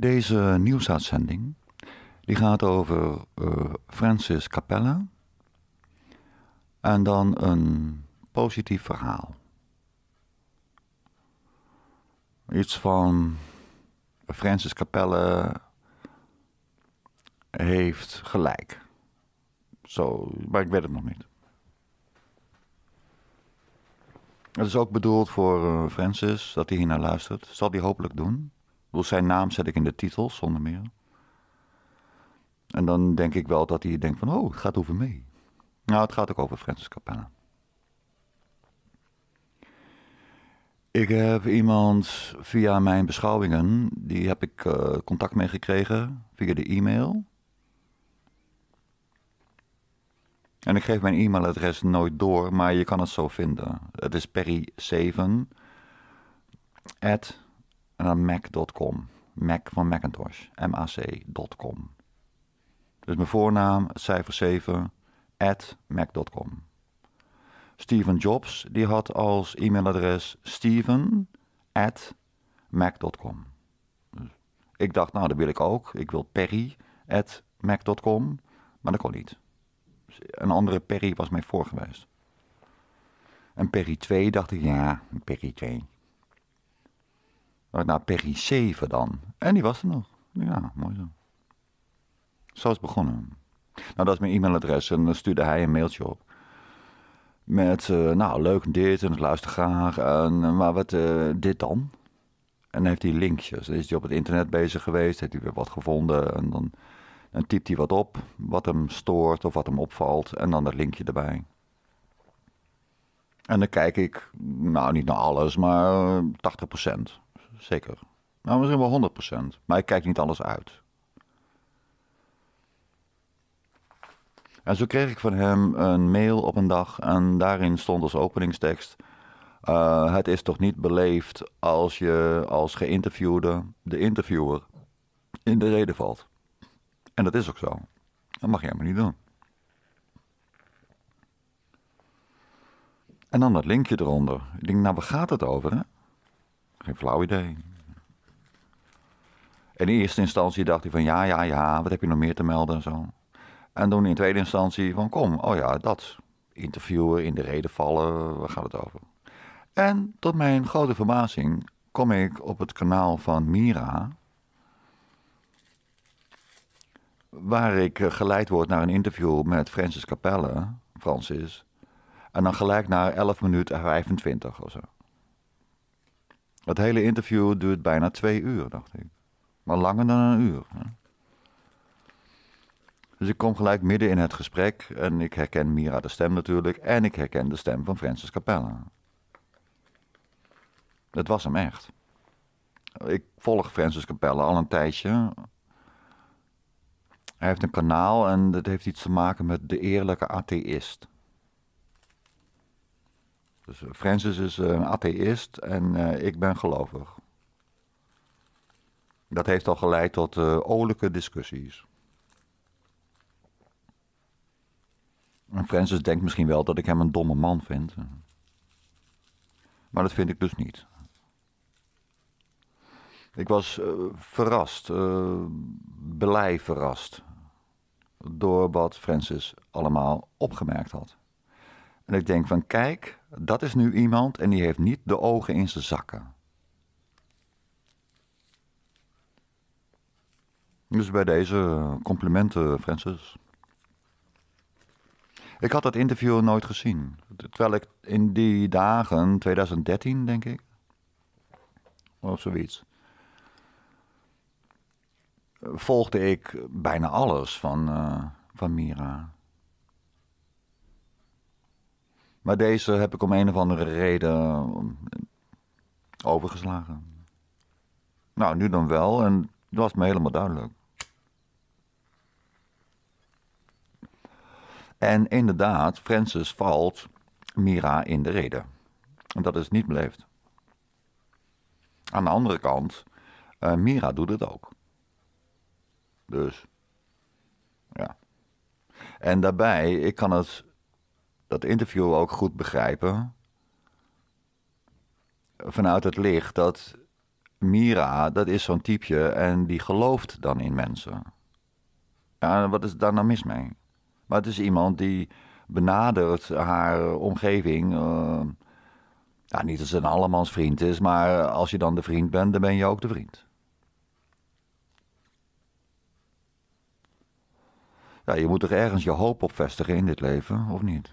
Deze nieuwsuitzending die gaat over eh, Francis Capella en dan een positief verhaal. Iets van Francis Capella heeft gelijk. Zo, maar ik weet het nog niet. Het is ook bedoeld voor eh, Francis dat hij hier naar luistert. Zal hij hopelijk doen wil zijn naam zet ik in de titel, zonder meer. En dan denk ik wel dat hij denkt van, oh, het gaat over mee. Nou, het gaat ook over Francis Capella. Ik heb iemand via mijn beschouwingen, die heb ik eh, contact mee gekregen via de e-mail. En ik geef mijn e-mailadres nooit door, maar je kan het zo vinden. Het is perry7 at en dan mac.com. Mac van Macintosh, mac.com. Dus mijn voornaam, cijfer 7, at mac.com. Steven Jobs, die had als e-mailadres steven at mac.com. ik dacht, nou dat wil ik ook. Ik wil perry at mac.com, maar dat kon niet. Een andere Perry was mij voor geweest. En Perry 2 dacht ik, ja, Perry 2 naar nou, nou, Perry 7 dan. En die was er nog. Ja, mooi zo. Zo is begonnen. Nou, dat is mijn e-mailadres. En dan stuurde hij een mailtje op. Met, eh, nou, leuk dit en ik luister graag. En, eh, maar wat, eh, dit dan? En dan heeft hij linkjes. Dan is hij op het internet bezig geweest. Heeft hij weer wat gevonden. En dan, dan typt hij wat op. Wat hem stoort of wat hem opvalt. En dan dat linkje erbij. En dan kijk ik, nou niet naar alles, maar 80% zeker. Nou, misschien wel 100%. Maar ik kijk niet alles uit. En zo kreeg ik van hem een mail op een dag en daarin stond als openingstekst... Eh, het is toch niet beleefd als je als geïnterviewde de interviewer in de reden valt. En dat is ook zo. Dat mag je helemaal niet doen. En dan dat linkje eronder. Ik denk, nou, waar gaat het over? Hè? geen flauw idee. in eerste instantie dacht hij van ja, ja, ja, wat heb je nog meer te melden en zo. En toen in tweede instantie van kom, oh ja, dat. Interviewen, in de reden vallen, waar gaat het over? En tot mijn grote verbazing kom ik op het kanaal van Mira. Waar ik eh, geleid word naar een interview met Francis Capelle, Francis. En dan gelijk naar 11 minuten 25 of zo. Het hele interview duurt bijna twee uur, dacht ik. Maar langer dan een uur. Hè? Dus ik kom gelijk midden in het gesprek en ik herken Mira de stem natuurlijk en ik herken de stem van Francis Capella. Het was hem echt. Ik volg Francis Capella al een tijdje. Hij heeft een kanaal en dat heeft iets te maken met de eerlijke atheïst. Dus Francis is eh, een atheïst en eh, ik ben gelovig. Dat heeft al geleid tot uh, olijke discussies. En Francis denkt misschien wel dat ik hem een domme man vind. Maar dat vind ik dus niet. Ik was verrast, blij verrast, door wat Francis allemaal opgemerkt had. En ik denk van kijk, dat is nu iemand en die heeft niet de ogen in zijn zakken. Dus bij deze eh, complimenten, Francis. Ik had dat interview nooit gezien. Terwijl ik in die dagen, 2013 denk ik, of zoiets, volgde ik bijna alles van, eh, van Mira. Maar deze heb ik om een of andere reden eh, overgeslagen. Nou, nu dan wel. En dat was me helemaal duidelijk. En inderdaad, Francis valt Mira in de reden. En dat is niet beleefd. Aan de andere kant, eh, Mira doet het ook. Dus, ja. En daarbij, ik kan het dat interview ook goed begrijpen. Vanuit het licht dat Mira, dat is zo'n typeje en die gelooft dan in mensen. Ja, wat is daar nou mis mee? Maar het is iemand die benadert haar omgeving. Eh, niet als ze een allemans vriend is, maar als je dan de vriend bent, dan ben je ook de vriend. Ja, je moet toch ergens je hoop op vestigen in dit leven, of niet?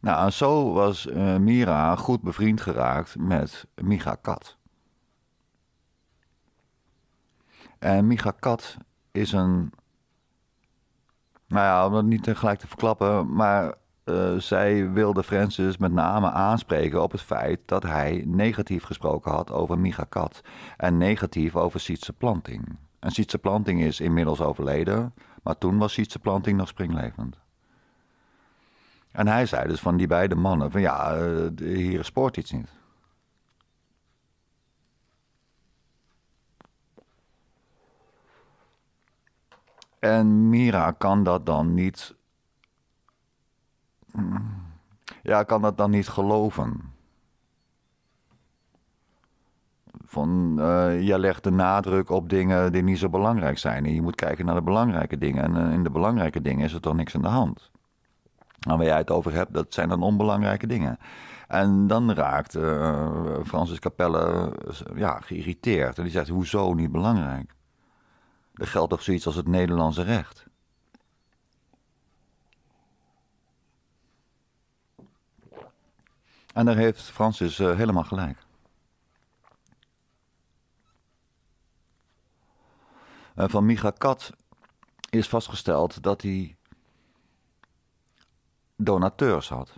Nou, zo was eh, Mira goed bevriend geraakt met Micha Kat. En Micha Kat is een. Nou ja, om dat niet tegelijk te verklappen, maar eh, zij wilde Francis met name aanspreken op het feit dat hij negatief gesproken had over Micha Kat en negatief over Sietse Planting. En Sietse Planting is inmiddels overleden, maar toen was Sietse Planting nog springlevend. En hij zei dus van die beide mannen: van ja, eh, hier spoort iets niet. En Mira kan dat dan niet. Mm, ja, kan dat dan niet geloven. Van uh, eh, je legt de nadruk op dingen die niet zo belangrijk zijn. En je moet kijken naar de belangrijke dingen. En eh, in de belangrijke dingen is er toch niks aan de hand waar jij het over hebt, dat zijn dan onbelangrijke dingen. En dan raakt uh, Francis Capelle eh, ja, geïrriteerd. En die zegt, hoezo niet belangrijk? Er geldt toch zoiets als het Nederlandse recht? En daar heeft Francis eh, helemaal gelijk. van Micha Kat is vastgesteld dat hij donateurs had.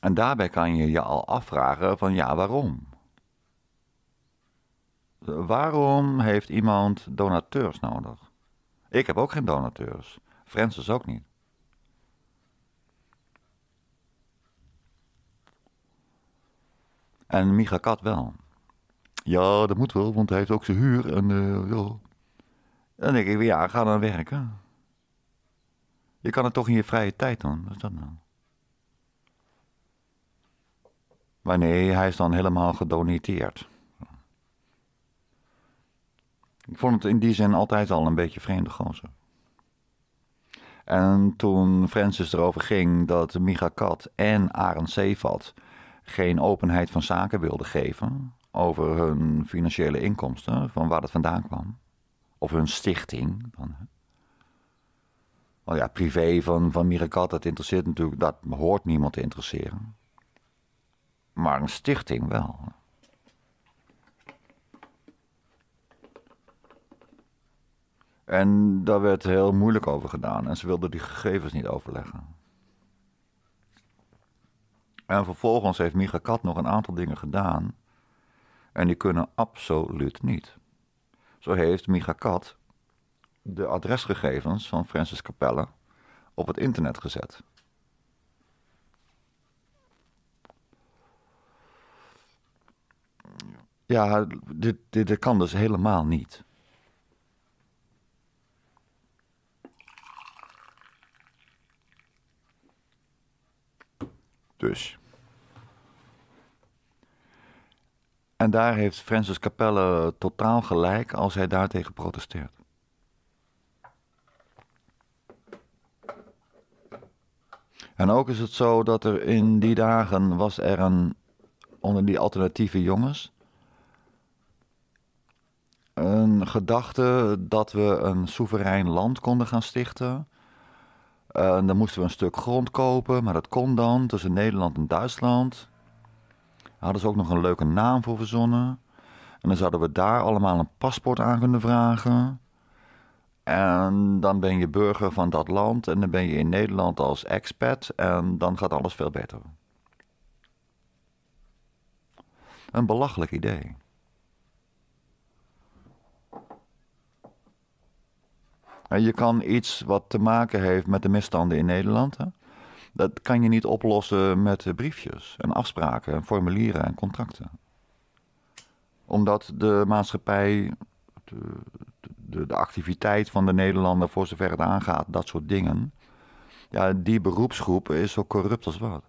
En daarbij kan je je al afvragen van ja, waarom? Waarom heeft iemand donateurs nodig? Ik heb ook geen donateurs. Francis ook niet. En Micha Kat wel. Ja, dat moet wel, want hij heeft ook zijn huur en eh, ja. Dan denk ik, ja, ga dan werken. Je kan het toch in je vrije tijd doen. Wat is dat nou? Maar nee, hij is dan helemaal gedoneerd. Ik vond het in die zin altijd al een beetje vreemde gozer. En toen Francis erover ging dat Micha Kat en Arend Zeevat geen openheid van zaken wilden geven over hun financiële inkomsten, van waar dat vandaan kwam, of hun stichting, want ja, privé van, van dat interesseert natuurlijk, dat hoort niemand te interesseren. Maar een stichting wel. En daar werd heel moeilijk over gedaan en ze wilden die gegevens niet overleggen. En vervolgens heeft Migakat nog een aantal dingen gedaan en die kunnen absoluut niet. Zo heeft Migakat de adresgegevens van Francis Capelle op het internet gezet. Ja, dit, dit, dit kan dus helemaal niet. Dus. En daar heeft Francis Capelle totaal gelijk als hij daartegen protesteert. En ook is het zo dat er in die dagen was er een, onder die alternatieve jongens, een gedachte dat we een soeverein land konden gaan stichten. Eh, en dan moesten we een stuk grond kopen, maar dat kon dan tussen Nederland en Duitsland. Daar hadden ze ook nog een leuke naam voor verzonnen. En dan zouden we daar allemaal een paspoort aan kunnen vragen. En dan ben je burger van dat land en dan ben je in Nederland als expat en dan gaat alles veel beter. Een belachelijk idee. En je kan iets wat te maken heeft met de misstanden in Nederland, hè? dat kan je niet oplossen met briefjes en afspraken en formulieren en contracten. Omdat de maatschappij de, de, activiteit van de Nederlander voor zover het aangaat, dat soort dingen. Ja, die beroepsgroep is zo corrupt als wat.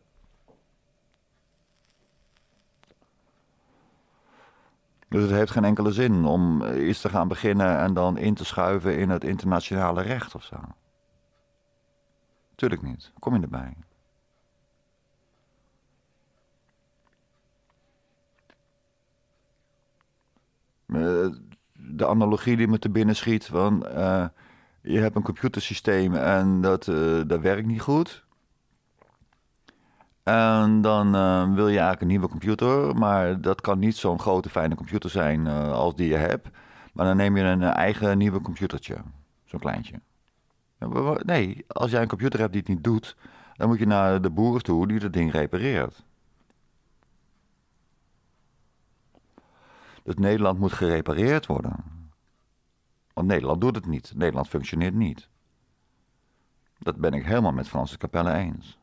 Dus het heeft geen enkele zin om iets te gaan beginnen en dan in te schuiven in het internationale recht of zo. Tuurlijk niet. Kom je erbij. Eh, de analogie die me te binnen schiet van eh, je hebt een computersysteem en dat, eh, dat werkt niet goed. En dan eh, wil je eigenlijk een nieuwe computer, maar dat kan niet zo'n grote fijne computer zijn als die je hebt. Maar dan neem je een eigen nieuwe computertje, zo'n kleintje. Nee, als jij een computer hebt die het niet doet, dan moet je naar de boer toe die dat ding repareert. Dus Nederland moet gerepareerd worden. Want Nederland doet het niet. Nederland functioneert niet. Dat ben ik helemaal met Franse Capelle eens.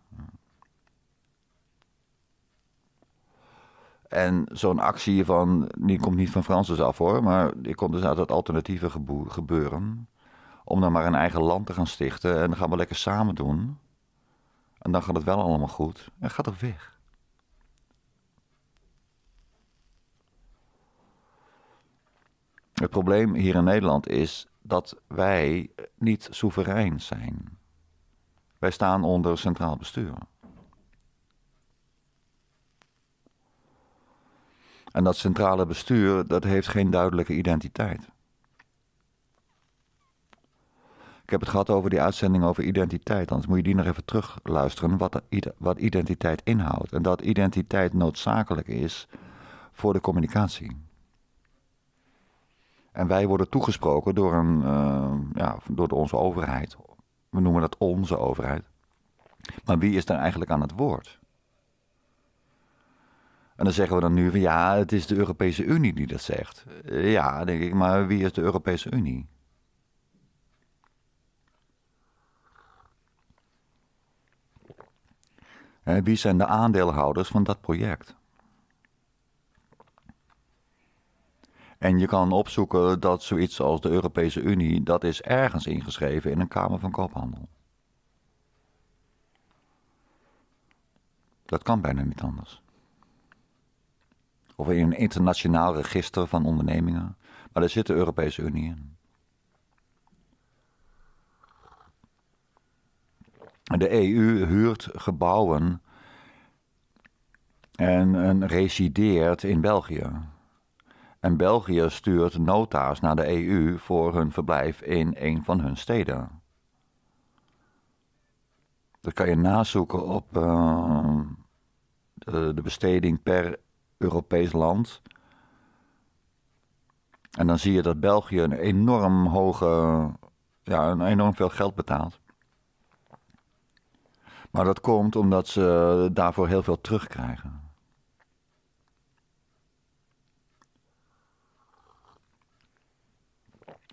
En zo'n actie van, die komt niet van Fransen af hoor, maar die komt dus uit het alternatieve gebeuren. Om dan maar een eigen land te gaan stichten en dan gaan we lekker samen doen. En dan gaat het wel allemaal goed en gaat er weg. Het probleem hier in Nederland is dat wij niet soeverein zijn. Wij staan onder centraal bestuur. En dat centrale bestuur, dat heeft geen duidelijke identiteit. Ik heb het gehad over die uitzending over identiteit, anders moet je die nog even terugluisteren, wat, wat identiteit inhoudt. En dat identiteit noodzakelijk is voor de communicatie. En wij worden toegesproken door, een, eh, ja, door onze overheid. We noemen dat onze overheid. Maar wie is daar eigenlijk aan het woord? En dan zeggen we dan nu van ja, het is de Europese Unie die dat zegt. Eh, ja, denk ik, maar wie is de Europese Unie? Wie zijn de aandeelhouders van dat project? En je kan opzoeken dat zoiets als de Europese Unie, dat is ergens ingeschreven in een Kamer van Koophandel. Dat kan bijna niet anders. Of in een internationaal register van ondernemingen. Maar daar zit de Europese Unie in. De EU huurt gebouwen en, en resideert in België en België stuurt nota's naar de EU voor hun verblijf in een van hun steden. Dan kan je nazoeken op de, eh, de besteding per Europees land. En dan zie je dat België een enorm hoge, ja, een enorm veel geld betaalt. Maar dat komt omdat ze daarvoor heel veel terugkrijgen.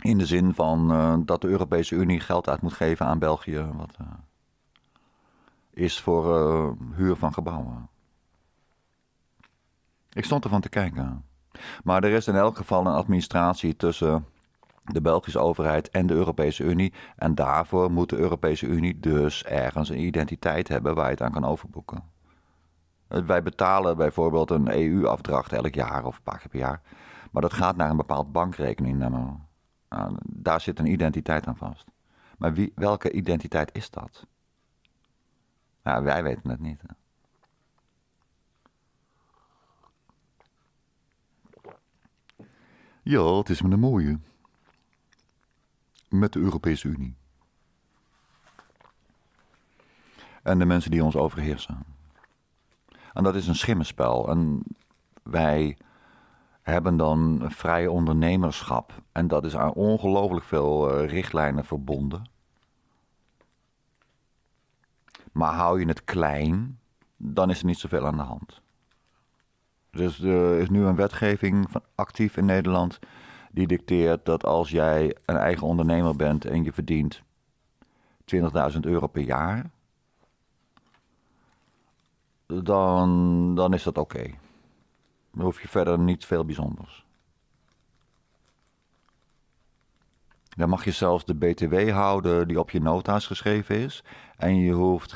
In de zin van eh, dat de Europese Unie geld uit moet geven aan België. Wat eh, is voor eh, huur van gebouwen. Ik stond ervan te kijken. Maar er is in elk geval een administratie tussen de Belgische overheid en de Europese Unie. En daarvoor moet de Europese Unie dus ergens een identiteit hebben waar je het aan kan overboeken. Wij betalen bijvoorbeeld een EU-afdracht elk jaar of een paar keer per jaar. Maar dat gaat naar een bepaald bankrekeningnummer. Nou, daar zit een identiteit aan vast. Maar wie, welke identiteit is dat? wij weten het niet. Ja, het is met een mooie. Met de Europese Unie. En de mensen die ons overheersen. En dat is een schimmenspel. En wij hebben dan vrij ondernemerschap. En dat is aan ongelooflijk veel eh, richtlijnen verbonden. Maar hou je het klein, dan is er niet zoveel aan de hand. Dus er is nu een wetgeving van actief in Nederland die dicteert dat als jij een eigen ondernemer bent en je verdient 20.000 euro per jaar, dan, dan is dat oké. Dan hoef je verder niet veel bijzonders. Dan mag je zelfs de BTW houden die op je nota's geschreven is. En je hoeft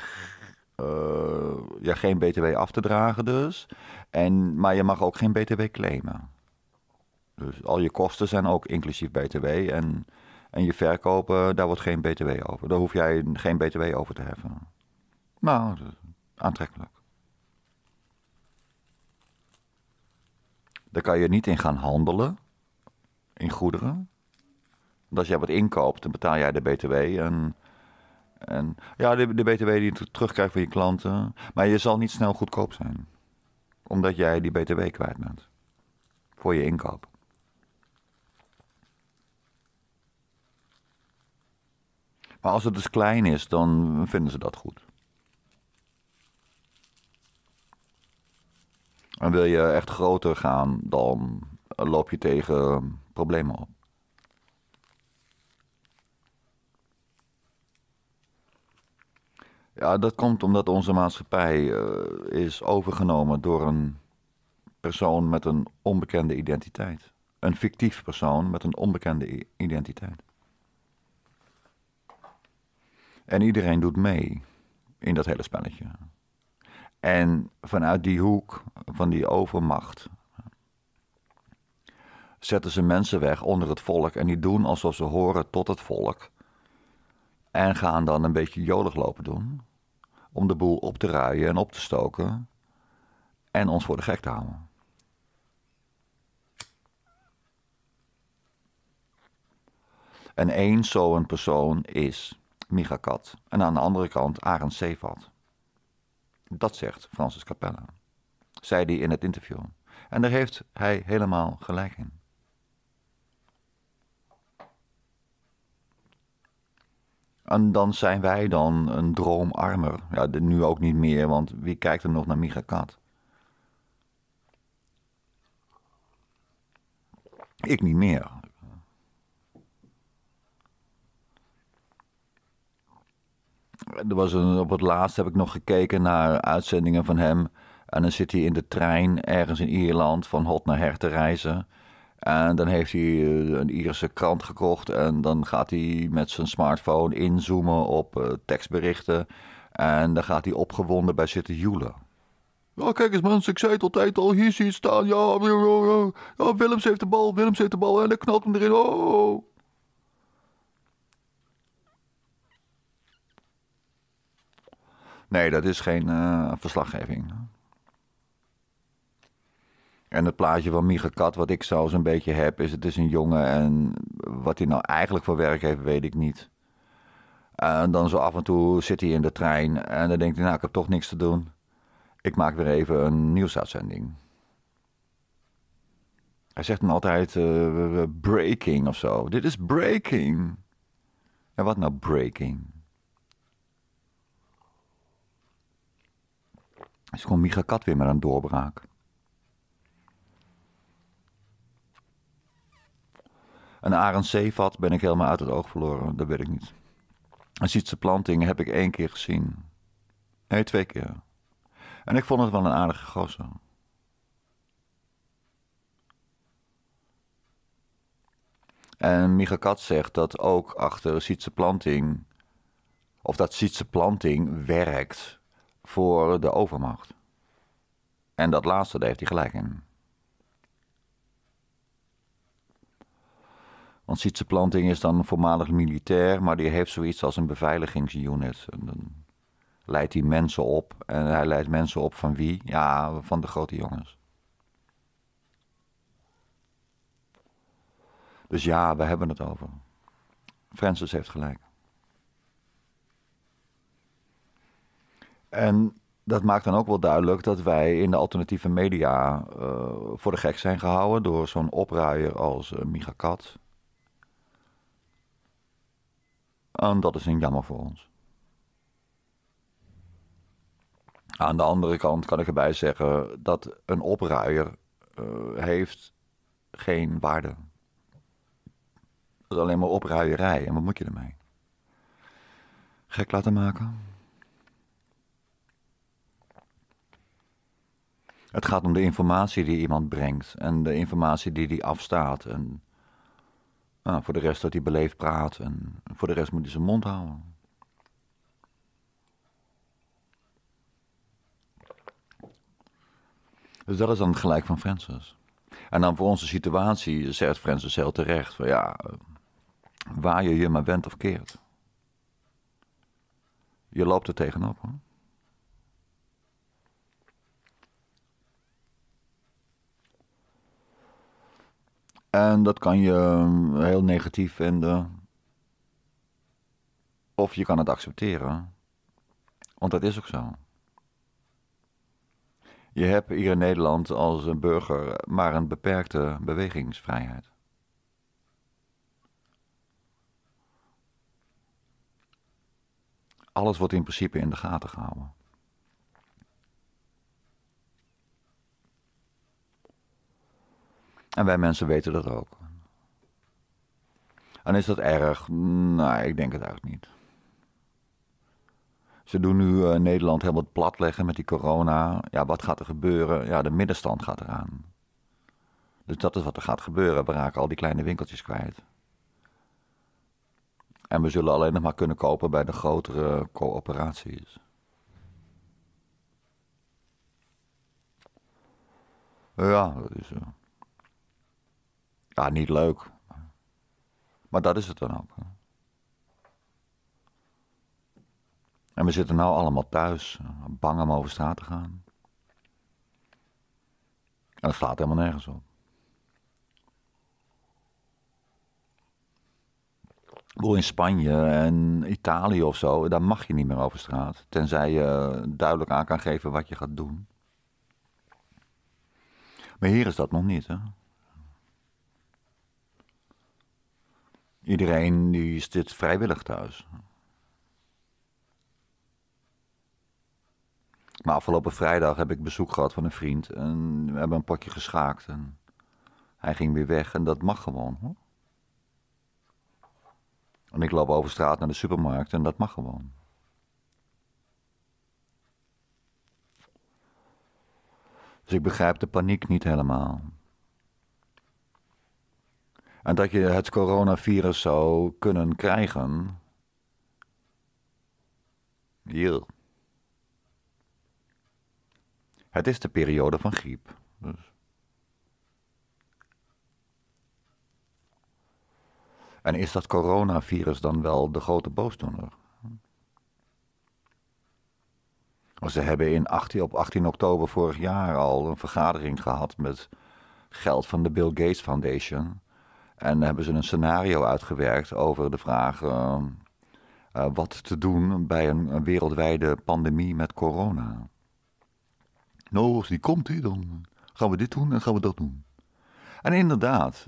eh, ja, geen BTW af te dragen dus. En, maar je mag ook geen BTW claimen. Dus al je kosten zijn ook inclusief BTW. En, en je verkopen, daar wordt geen BTW over. Daar hoef jij geen BTW over te heffen. Nou, dus, aantrekkelijk. Daar kan je niet in gaan handelen, in goederen. Want als jij wat inkoopt, dan betaal jij de BTW. En, en ja, de, de BTW die je terugkrijgt van je klanten. Maar je zal niet snel goedkoop zijn. Omdat jij die BTW kwijt bent. Voor je inkoop. Maar als het dus klein is, dan vinden ze dat goed. En wil je echt groter gaan, dan eh, loop je tegen problemen op. Ja, dat komt omdat onze maatschappij eh, is overgenomen door een persoon met een onbekende identiteit. Een fictief persoon met een onbekende identiteit. En iedereen doet mee in dat hele spelletje. En vanuit die hoek van die overmacht zetten ze mensen weg onder het volk en die doen alsof ze horen tot het volk. En gaan dan een beetje jolig lopen doen om de boel op te ruien en op te stoken en ons voor de gek te houden. En één zo'n persoon is migakat. en aan de andere kant Arend Sefat. Dat zegt Francis Capella, zei hij in het interview. En daar heeft hij helemaal gelijk in. En dan zijn wij dan een droomarmer. Ja, nu ook niet meer, want wie kijkt er nog naar Micha Kat? Ik niet meer. er was een, op het laatst heb ik nog gekeken naar uitzendingen van hem. En dan zit hij in de trein ergens in Ierland van hot naar her te reizen. En dan heeft hij eh, een Ierse krant gekocht. En dan gaat hij met zijn smartphone inzoomen op eh, tekstberichten. En dan gaat hij opgewonden bij zitten joelen. Ja, kijk eens mensen, ik zei het altijd al. Hier zie je het staan. Ja, ja, Willems heeft de bal, Willems heeft de bal. En dan knalt hem erin. Oh. oh, oh. Nee, dat is geen eh, verslaggeving. En het plaatje van Miege Kat, wat ik zo een beetje heb, is het is een jongen en wat hij nou eigenlijk voor werk heeft, weet ik niet. En dan zo af en toe zit hij in de trein en dan denkt hij, nou ik heb toch niks te doen. Ik maak weer even een nieuwsuitzending. Hij zegt dan altijd eh, breaking of zo. Dit is breaking. En wat nou breaking? Dus komt Micha Kat weer met een doorbraak. Een ARNC-vat ben ik helemaal uit het oog verloren. Dat weet ik niet. Een Zietse planting heb ik één keer gezien. Nee, twee keer. En ik vond het wel een aardige gozer. En Micha Kat zegt dat ook achter Zietse planting... of dat Zietse planting werkt voor de overmacht. En dat laatste, daar heeft hij gelijk in. Want Sietse Planting is dan voormalig militair, maar die heeft zoiets als een beveiligingsunit. En dan leidt hij mensen op. En hij leidt mensen op van wie? Ja, van de grote jongens. Dus ja, we hebben het over. Francis heeft gelijk. En dat maakt dan ook wel duidelijk dat wij in de alternatieve media eh, voor de gek zijn gehouden door zo'n opruier als uh, Micha Kat. En dat is een jammer voor ons. Aan de andere kant kan ik erbij zeggen dat een opruier eh, heeft geen waarde. Dat is alleen maar opruierij en wat moet je ermee? Gek laten maken? Het gaat om de informatie die iemand brengt en de informatie die die afstaat. En nou, voor de rest dat hij beleefd praat en voor de rest moet hij zijn mond houden. Dus dat is dan het gelijk van Francis. En dan voor onze situatie zegt Francis heel terecht: van ja, eh, waar je je maar bent of keert. Je loopt er tegenop hoor. En dat kan je ehm, heel negatief vinden. Of je kan het accepteren. Want dat is ook zo. Je hebt hier in Nederland als een burger maar een beperkte bewegingsvrijheid. Alles wordt in principe in de gaten gehouden. En wij mensen weten dat ook. En is dat erg? Nou, ik denk het eigenlijk niet. Ze doen nu eh, Nederland helemaal platleggen met die corona. Ja, wat gaat er gebeuren? Ja, de middenstand gaat eraan. Dus dat is wat er gaat gebeuren. We raken al die kleine winkeltjes kwijt. En we zullen alleen nog maar kunnen kopen bij de grotere coöperaties. Ja, dat is zo. Ja, niet leuk. Maar dat is het dan ook. En we zitten nou allemaal thuis, bang om over straat te gaan. En dat slaat helemaal nergens op. in Spanje en Italië of zo, daar mag je niet meer over straat. Tenzij je duidelijk aan kan geven wat je gaat doen. Maar hier is dat nog niet, hè? Iedereen die is dit vrijwillig thuis. Maar afgelopen vrijdag heb ik bezoek gehad van een vriend. En we hebben een potje geschaakt. En hij ging weer weg en dat mag gewoon. Hoor. En ik loop over straat naar de supermarkt en dat mag gewoon. Dus ik begrijp de paniek niet helemaal. En dat je het coronavirus zou kunnen krijgen. Hier. Het is de periode van griep. Dus. En is dat coronavirus dan wel de grote boosdoener? Ze hebben in 18, op 18 oktober vorig jaar al een vergadering gehad met geld van de Bill Gates Foundation. En hebben ze een scenario uitgewerkt over de vraag uh, wat te doen bij een, wereldwijde pandemie met corona. Nou, als die komt, dan gaan we dit doen en gaan we dat doen. En inderdaad,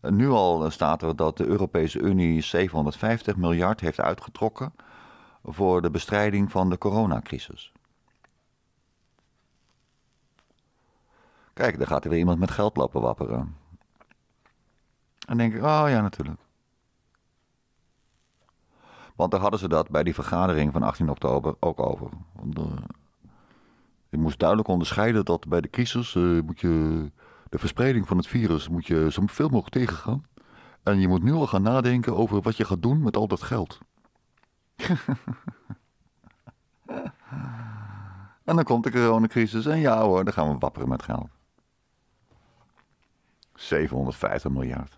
nu al staat er dat de Europese Unie 750 miljard heeft uitgetrokken voor de bestrijding van de coronacrisis. Kijk, daar gaat er weer iemand met geld lappen wapperen. En denk ik, oh ja, natuurlijk. Want daar hadden ze dat bij die vergadering van 18 oktober ook over. ik eh, je moest duidelijk onderscheiden dat bij de crisis eh, moet je de verspreiding van het virus moet je zo veel mogelijk tegengaan. En je moet nu al gaan nadenken over wat je gaat doen met al dat geld. en dan komt de coronacrisis en ja hoor, dan gaan we wapperen met geld. 750 miljard.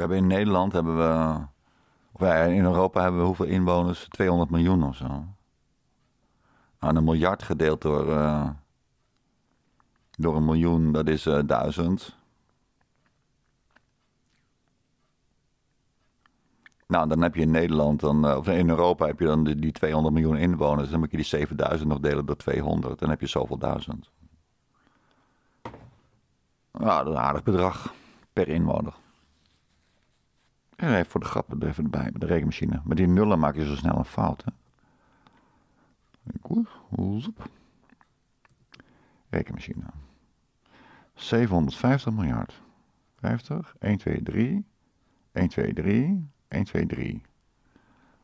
We hebben in Nederland hebben we. Of in Europa hebben we hoeveel inwoners? 200 miljoen of zo. Aan een miljard gedeeld door. Eh, door een miljoen, dat is 1000. Eh, duizend. Nou, dan heb je in Nederland, dan, eh, of in Europa heb je dan die, 200 miljoen inwoners. Dan moet je die 7000 nog delen door 200. Dan heb je zoveel duizend. Nou, een aardig bedrag per inwoner. En even voor de grap er even erbij, met de rekenmachine. Met die nullen maak je zo snel een fout. Hè? Rekenmachine. 750 miljard. 50, 1, 2, 3. 1, 2, 3. 1, 2, 3.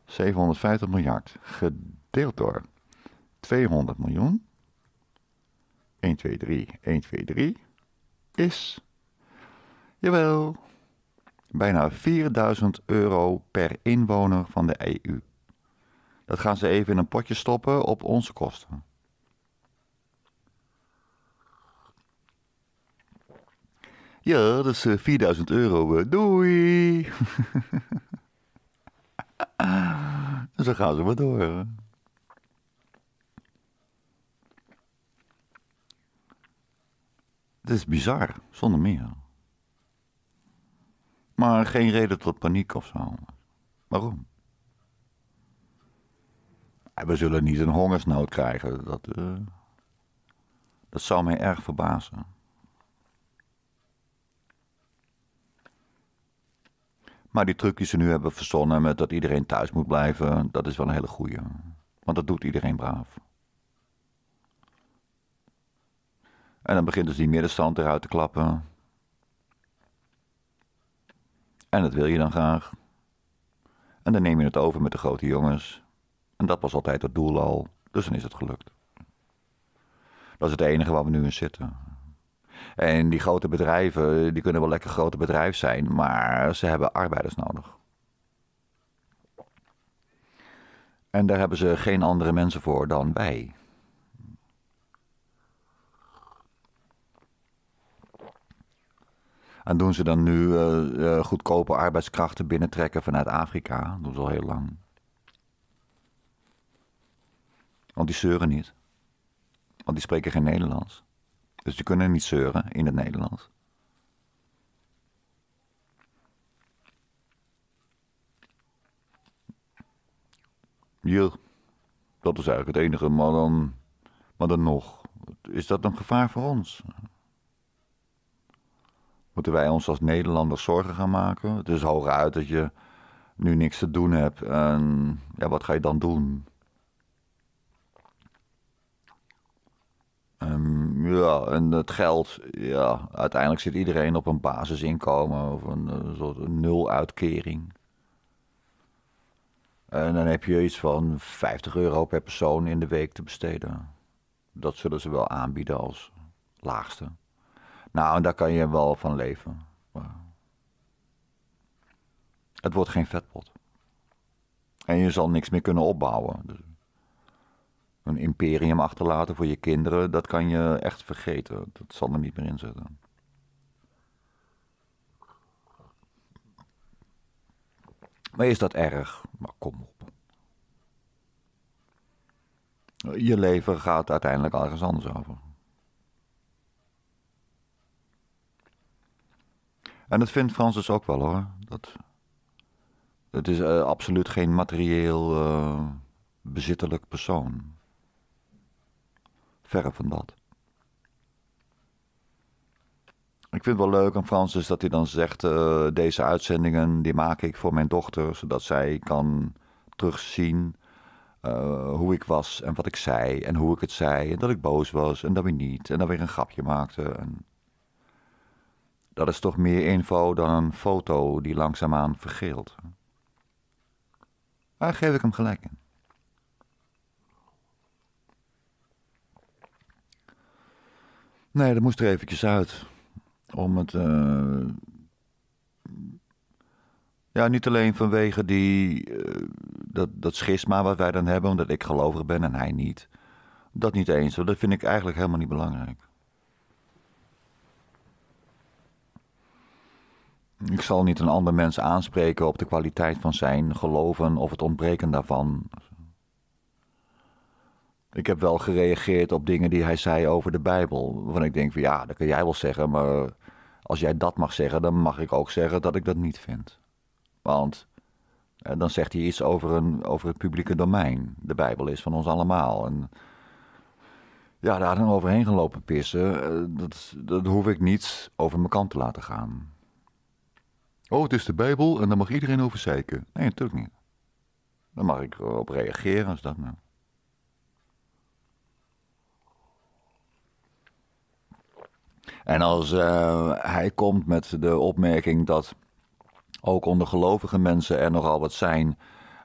750 miljard gedeeld door 200 miljoen. 1, 2, 3. 1, 2, 3. Is. Jawel bijna 4000 euro per inwoner van de EU. Dat gaan ze even in een potje stoppen op onze kosten. Ja, dat is 4000 eh, euro. Eh, doei! Zo dus gaan ze maar door. Het is bizar, zonder meer. Maar geen reden tot paniek of zo. Waarom? Eh, we zullen niet een hongersnood krijgen. Dat, eh, dat zou mij erg verbazen. Maar die truc die ze nu hebben verzonnen met dat iedereen thuis moet blijven, dat is wel een hele goeie. Want dat doet iedereen braaf. En dan begint dus die middenstand eruit te klappen. En dat wil je dan graag. En dan neem je het over met de grote jongens. En dat was altijd het doel al, dus dan is het gelukt. Dat is het enige waar we nu in zitten. En die grote bedrijven, die kunnen wel lekker grote bedrijven zijn, maar ze hebben arbeiders nodig. En daar hebben ze geen andere mensen voor dan wij. En doen ze dan nu eh, eh, goedkope arbeidskrachten binnentrekken vanuit Afrika. Dat doen ze al heel lang. Want die zeuren niet. Want die spreken geen Nederlands. Dus die kunnen niet zeuren in het Nederlands. Ja, dat is eigenlijk het enige, maar dan, maar dan nog. Is dat een gevaar voor ons? moeten wij ons als Nederlanders zorgen gaan maken. Het is hoger uit dat je nu niks te doen hebt. En ja, wat ga je dan doen? Ehm, ja, en het geld, ja, uiteindelijk zit iedereen op een basisinkomen of een, eh, een soort nuluitkering. En dan heb je iets van 50 euro per persoon in de week te besteden. Dat zullen ze wel aanbieden als laagste. Nou, en daar kan je wel van leven. het wordt geen vetpot. En je zal niks meer kunnen opbouwen. Dus een imperium achterlaten voor je kinderen, dat kan je echt vergeten. Dat zal er niet meer in zitten. Maar is dat erg? Maar kom op. Je leven gaat uiteindelijk ergens anders over. En dat vindt Francis dus ook wel hoor. Dat, het is eh, absoluut geen materieel eh, bezittelijk persoon. Verre van dat. Ik vind het wel leuk aan Francis dat hij dan zegt: eh, deze uitzendingen die maak ik voor mijn dochter, zodat zij kan terugzien hoe ik was en wat ik zei en hoe ik het zei en dat ik boos was en dat we niet en dan weer een grapje maakte. En... Dat is toch meer info dan een foto die langzaamaan vergeelt. Daar geef ik hem gelijk in. Nee, dat moest er eventjes uit. Om het. Eh, ja, niet alleen vanwege die, eh, dat, dat schisma wat wij dan hebben, omdat ik gelovig ben en hij niet. Dat niet eens, dat vind ik eigenlijk helemaal niet belangrijk. Ik zal niet een ander mens aanspreken op de kwaliteit van zijn geloven of het ontbreken daarvan. Ik heb wel gereageerd op dingen die hij zei over de Bijbel. Waarvan ik denk van ja, dat kun jij wel zeggen, maar als jij dat mag zeggen, dan mag ik ook zeggen dat ik dat niet vind. Want dan zegt hij iets over, een, over het publieke domein. De Bijbel is van ons allemaal. En ja, daar dan overheen gelopen pissen, eh, dat, dat hoef ik niet over mijn kant te laten gaan. Oh, het is de Bijbel en daar mag iedereen over zeiken. Nee, natuurlijk niet. Dan mag ik op reageren als dat nou. En als eh, hij komt met de opmerking dat ook onder gelovige mensen er nogal wat zijn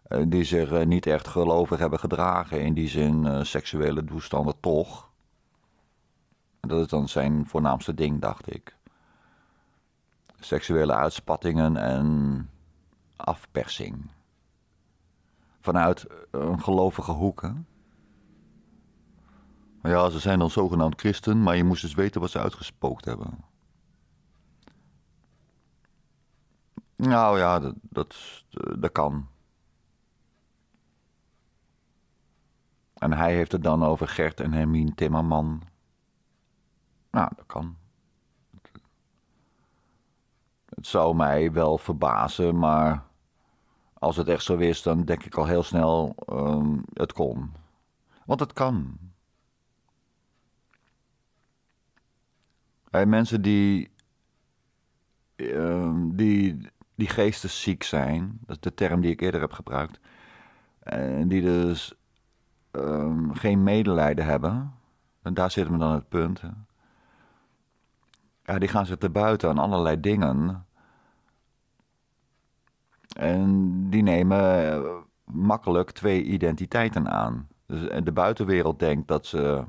eh, die zich eh, niet echt gelovig hebben gedragen, in die zin seksuele toestanden toch. Dat is dan zijn voornaamste ding, dacht ik seksuele uitspattingen en afpersing. Vanuit eh, een gelovige hoeken. hè? Ja, ze zijn dan zogenaamd christen, maar je moest dus weten wat ze uitgespookt hebben. Nou ja, dat, dat, eh, dat kan. En hij heeft het dan over Gert en Hermine Timmerman. Nou, dat kan het zou mij wel verbazen, maar als het echt zo is, dan denk ik al heel snel ehm, het kon. Want het kan. mensen die, ehm, die, die geestesziek zijn, dat is de term die ik eerder heb gebruikt, en die dus ehm, geen medelijden hebben, en daar zit me dan het punt. Ja, die gaan zich te buiten aan allerlei dingen en die nemen eh, makkelijk twee identiteiten aan. Dus eh, de buitenwereld denkt dat ze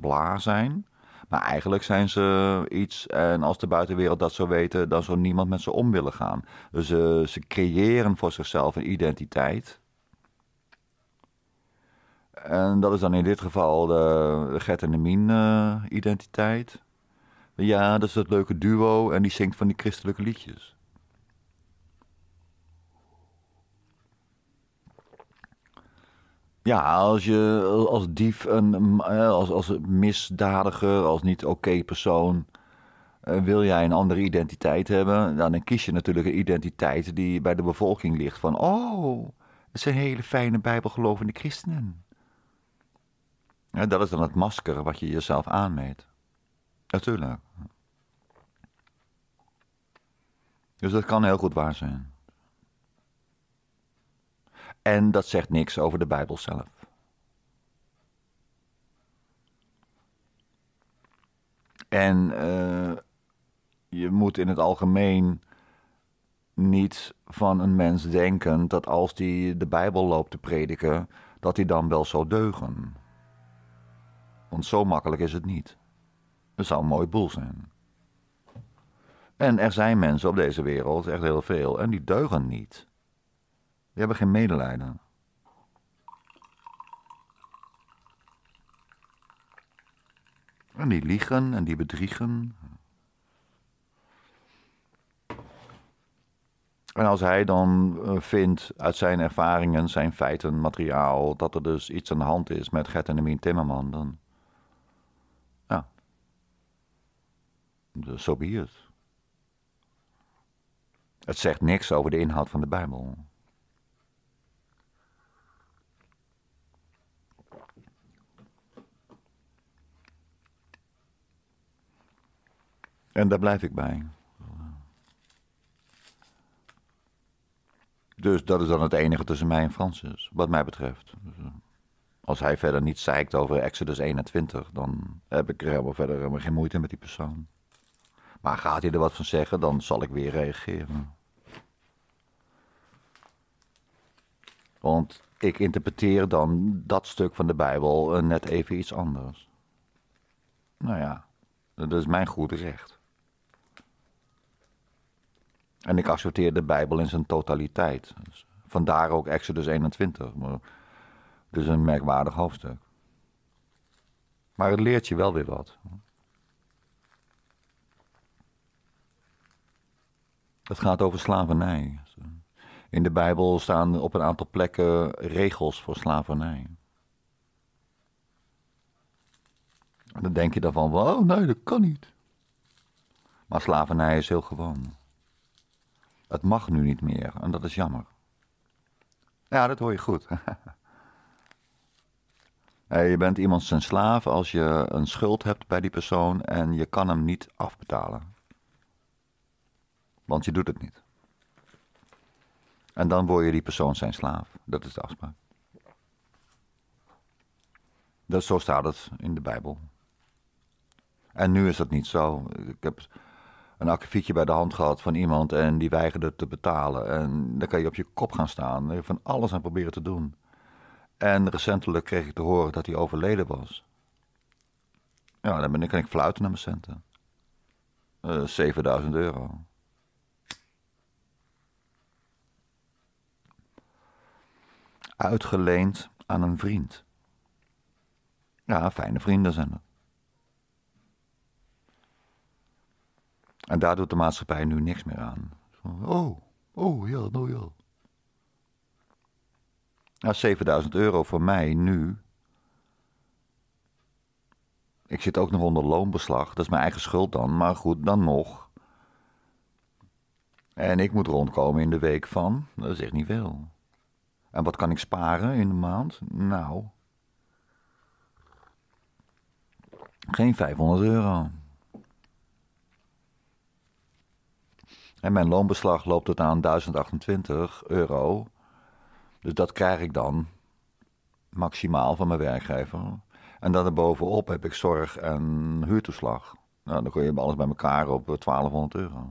bla zijn. Maar eigenlijk zijn ze iets. En als de buitenwereld dat zou weten, dan zou niemand met ze om willen gaan. Dus eh, ze creëren voor zichzelf een identiteit. En dat is dan in dit geval de Gert en de min identiteit. Ja, dat is het leuke duo en die zingt van die christelijke liedjes. Ja, als je als dief, een, eh, als, als misdadiger, als niet oké persoon... Eh, wil jij een andere identiteit hebben, dan kies je natuurlijk een identiteit die bij de bevolking ligt. Van, oh, het zijn hele fijne bijbelgelovende christenen. Ja, dat is dan het masker wat je jezelf aanmeet. Natuurlijk. Dus dat kan heel goed waar zijn. En dat zegt niks over de Bijbel zelf. En eh, je moet in het algemeen niet van een mens denken dat als die de Bijbel loopt te prediken, dat hij dan wel zou deugen. Want zo makkelijk is het niet. Het zou een mooi boel zijn. En er zijn mensen op deze wereld, echt heel veel, en die deugen niet. Die hebben geen medelijden. En die liegen en die bedriegen. En als hij dan eh, vindt uit zijn ervaringen, zijn feiten, materiaal, dat er dus iets aan de hand is met Gert en Emien Timmerman, dan. Ja. Dus zo so be het. Het zegt niks over de inhoud van de Bijbel. En daar blijf ik bij. Dus dat is dan het enige tussen mij en Francis, wat mij betreft. Als hij verder niet zeikt over Exodus 21, dan heb ik er helemaal verder geen moeite met die persoon. Maar gaat hij er wat van zeggen, dan zal ik weer reageren. Want ik interpreteer dan dat stuk van de Bijbel eh, net even iets anders. Nou ja, dat is mijn goed recht. En ik accepteer de Bijbel in zijn totaliteit. Dus vandaar ook Exodus 21. Maar het is een merkwaardig hoofdstuk. Maar het leert je wel weer wat. Het gaat over slavernij. In de Bijbel staan op een aantal plekken regels voor slavernij. Dan denk je daarvan, oh nee, dat kan niet. Maar slavernij is heel gewoon. Het mag nu niet meer en dat is jammer. Ja, dat hoor je goed. je bent iemand zijn slaaf als je een schuld hebt bij die persoon en je kan hem niet afbetalen. Want je doet het niet. En dan word je die persoon zijn slaaf. Dat is de afspraak. zo staat het in de Bijbel. En nu is dat niet zo. Ik heb een akkefietje bij de hand gehad van iemand en die weigerde te betalen. En dan kan je op je kop gaan staan. Van alles aan proberen te doen. En recentelijk kreeg ik te horen dat hij overleden was. Ja, dan ben ik, kan ik fluiten naar mijn centen. Uh, eh, 7000 euro. Uitgeleend aan een vriend. Ja, fijne vrienden zijn het. En daar doet de maatschappij nu niks meer aan. Oh, oh ja, nou ja. Nou, 7000 euro voor mij nu. Ik zit ook nog onder loonbeslag. Dat is mijn eigen schuld dan. Maar goed, dan nog. En ik moet rondkomen in de week van. Dat is echt niet veel. En wat kan ik sparen in de maand? Nou. Geen 500 euro. En mijn loonbeslag loopt tot aan 1028 euro. Dus dat krijg ik dan maximaal van mijn werkgever. En dan erbovenop heb ik zorg en huurtoeslag. Nou, dan kun je alles bij elkaar op 1200 eh, euro.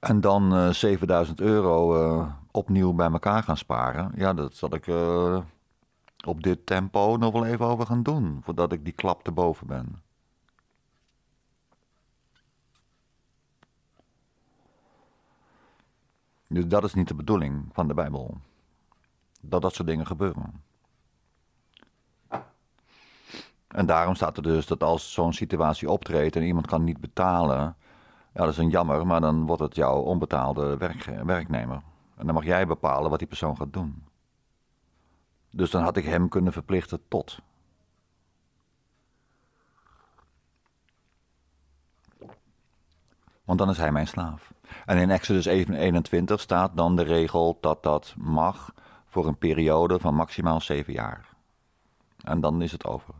En dan 7000 eh, euro eh, opnieuw bij elkaar gaan sparen. Ja, dat zal ik op dit tempo nog wel even over gaan doen. Voordat ik die klap te boven ben. Dus dat is niet de bedoeling van de Bijbel. Dat dat soort dingen gebeuren. En daarom staat er dus dat als zo'n situatie optreedt en iemand kan niet betalen, ja, dat is een jammer, maar dan wordt het jouw onbetaalde werknemer. En dan mag jij bepalen wat die persoon gaat doen. Dus dan had ik hem kunnen verplichten tot. Want dan is hij mijn slaaf. En in Exodus 21 staat dan de regel dat dat mag voor een periode van maximaal zeven jaar. En dan is het over.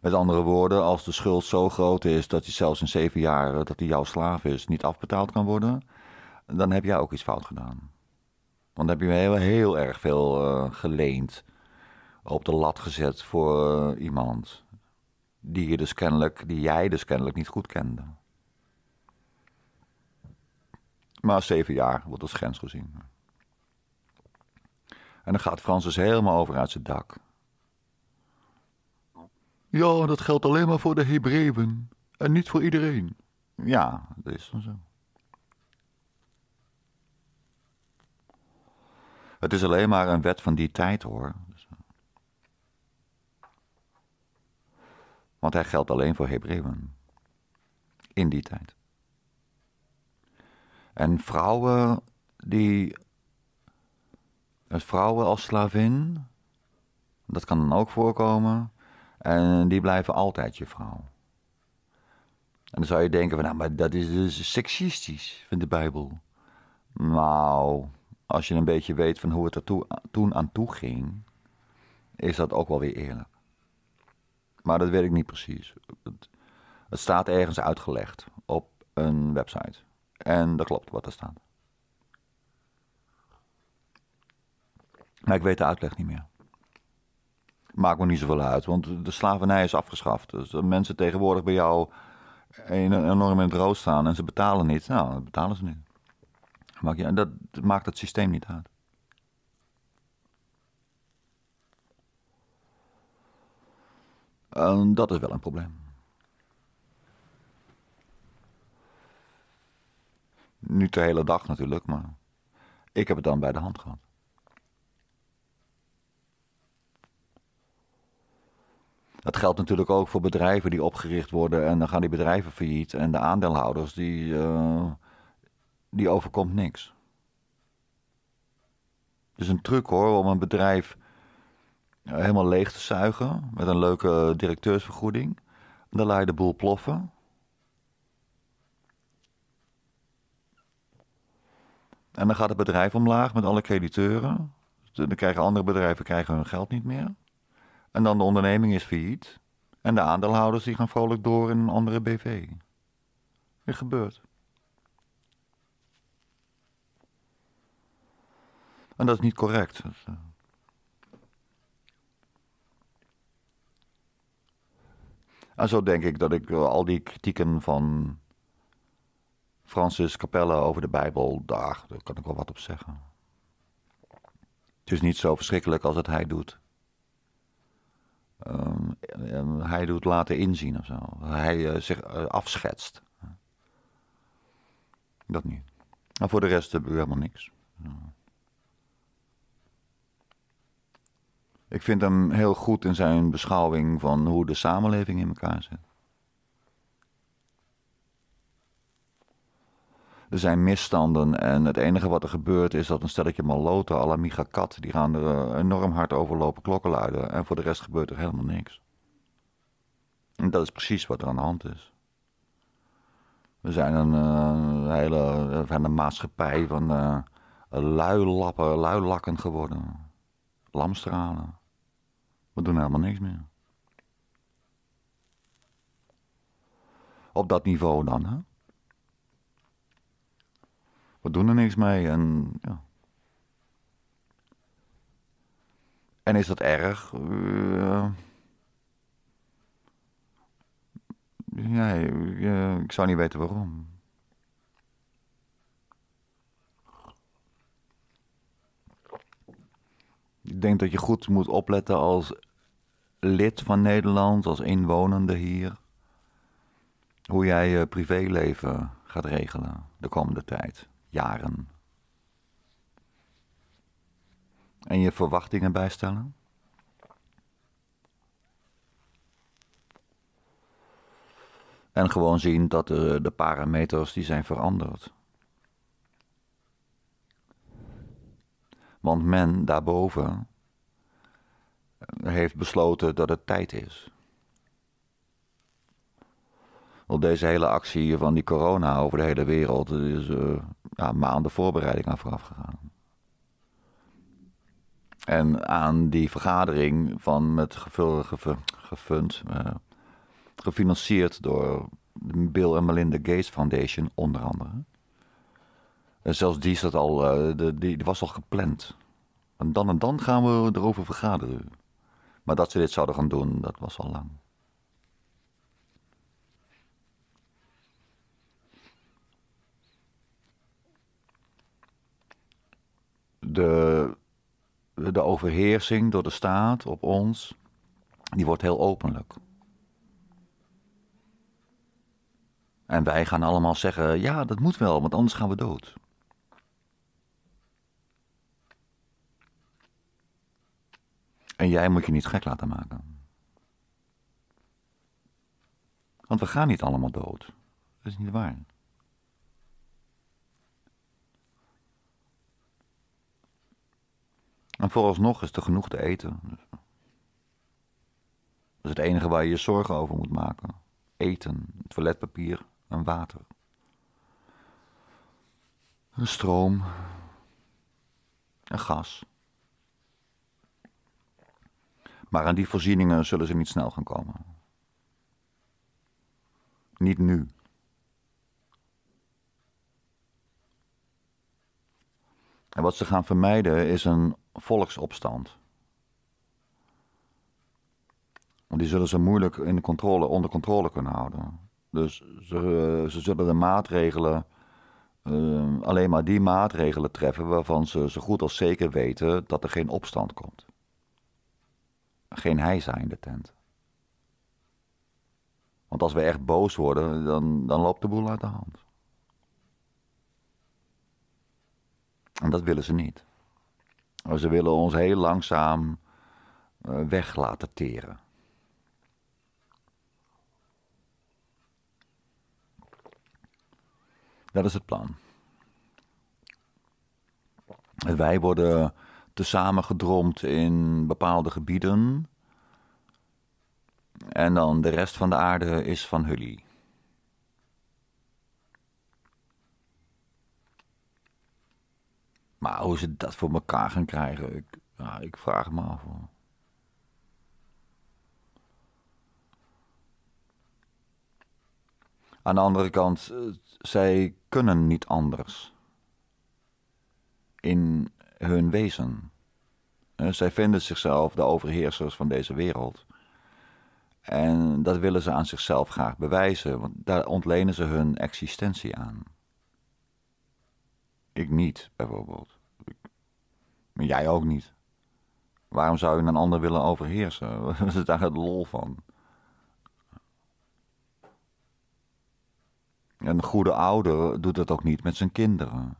Met andere woorden, als de schuld zo groot is dat hij zelfs in zeven jaar eh, dat hij jouw slaaf is, niet afbetaald kan worden, dan heb jij ook iets fout gedaan. Want dan heb je heel, heel erg veel eh, geleend, op de lat gezet voor eh, iemand die, je dus kennelijk, die jij dus kennelijk niet goed kende. Maar zeven jaar wordt als grens gezien. En dan gaat Francis dus helemaal over uit zijn dak. Ja, dat geldt alleen maar voor de Hebreeën en niet voor iedereen. Ja, dat is dan zo. Het is alleen maar een wet van die tijd hoor. Want hij geldt alleen voor Hebreeën. In die tijd. En vrouwen die. Eh, vrouwen als slavin, dat kan dan ook voorkomen. En die blijven altijd je vrouw. En dan zou je denken: van, nou, maar dat is dus seksistisch, vindt de Bijbel. Nou, als je een beetje weet van hoe het er toen aan toe ging, is dat ook wel weer eerlijk. Maar dat weet ik niet precies. Het, het staat ergens uitgelegd op een website. En dat klopt wat er staat. Maar ik weet de uitleg niet meer. Maakt me niet zoveel uit, want de slavernij is afgeschaft. Dus mensen tegenwoordig bij jou enorm in het rood staan en ze betalen niet. Nou, dat betalen ze niet. Dat maakt het systeem niet uit. En ehm, dat is wel een probleem. Niet de hele dag natuurlijk, maar ik heb het dan bij de hand gehad. Dat geldt natuurlijk ook voor bedrijven die opgericht worden en dan gaan die bedrijven failliet. En de aandeelhouders, die, eh, die overkomt niks. Het is een truc hoor, om een bedrijf helemaal leeg te zuigen met een leuke directeursvergoeding. Dan laat je de boel ploffen. En dan gaat het bedrijf omlaag met alle crediteuren. Dan krijgen andere bedrijven krijgen hun geld niet meer. En dan de onderneming is failliet. En de aandeelhouders die gaan vrolijk door in een andere BV. Dit gebeurt. En dat is niet correct. Dat, eh, En zo denk ik dat ik eh, al die kritieken van Francis Capella over de Bijbel, daar, kan ik wel wat op zeggen. Het is niet zo verschrikkelijk als het hij doet. Ehm, ehm, hij doet laten inzien of zo. Hij eh, zich eh, afschetst. Dat niet. En voor de rest heb ik helemaal niks. Ik vind hem heel goed in zijn beschouwing van hoe de samenleving in elkaar zit. Er zijn misstanden en het enige wat er gebeurt is dat een stelletje maloten alle Kat... die gaan er eh, enorm hard over lopen luiden en voor de rest gebeurt er helemaal niks. En dat is precies wat er aan de hand is. We zijn een eh, hele van maatschappij van uh, luilappen, luilakken geworden lamstralen. We doen helemaal niks meer. Op dat niveau dan, hè? We doen er niks mee en ja. En is dat erg? Nee, eh, ik zou niet weten waarom. Ik denk dat je goed moet opletten als lid van Nederland, als inwonende hier, hoe jij je privéleven gaat regelen de komende tijd, jaren. En je verwachtingen bijstellen. En gewoon zien dat de, de parameters die zijn veranderd. Want men daarboven heeft besloten dat het tijd is. Want deze hele actie van die corona over de hele wereld is uh, ja, maanden voorbereiding aan vooraf gegaan. En aan die vergadering van met gevuld, gefund, eh, gefinancierd door de Bill en Melinda Gates Foundation onder andere. En zelfs die, is dat al, eh, de, die was al gepland. En dan en dan gaan we erover vergaderen. Maar dat ze dit zouden gaan doen, dat was al lang. De, de overheersing door de staat op ons, die wordt heel openlijk. En wij gaan allemaal zeggen, ja, dat moet wel, want anders gaan we dood. En jij moet je niet gek laten maken. Want we gaan niet allemaal dood. Dat is niet waar. En vooralsnog is er genoeg te eten. Dat is het enige waar je je zorgen over moet maken. Eten, toiletpapier en water. een stroom. En gas. Maar aan die voorzieningen zullen ze niet snel gaan komen. Niet nu. En wat ze gaan vermijden is een volksopstand. Want die zullen ze moeilijk in de controle, onder controle kunnen houden. Dus ze, eh, ze zullen de maatregelen, eh, alleen maar die maatregelen treffen waarvan ze zo goed als zeker weten dat er geen opstand komt geen hijza in de tent. Want als we echt boos worden, dan, dan loopt de boel uit de hand. En dat willen ze niet. Ze willen ons heel langzaam eh, weg laten teren. Dat is het plan. Wij worden tezamen gedroomd in bepaalde gebieden. En dan de rest van de aarde is van jullie. Maar hoe ze dat voor elkaar gaan krijgen, ik, ik vraag me af. Aan de andere kant, eh, zij kunnen niet anders. In hun wezen. Eh, zij vinden zichzelf de overheersers van deze wereld. En dat willen ze aan zichzelf graag bewijzen, want daar ontlenen ze hun existentie aan. Ik niet, bijvoorbeeld. Ik... Maar jij ook niet. Waarom zou je een ander willen overheersen? Wat is daar het lol van? Een goede ouder doet dat ook niet met zijn kinderen.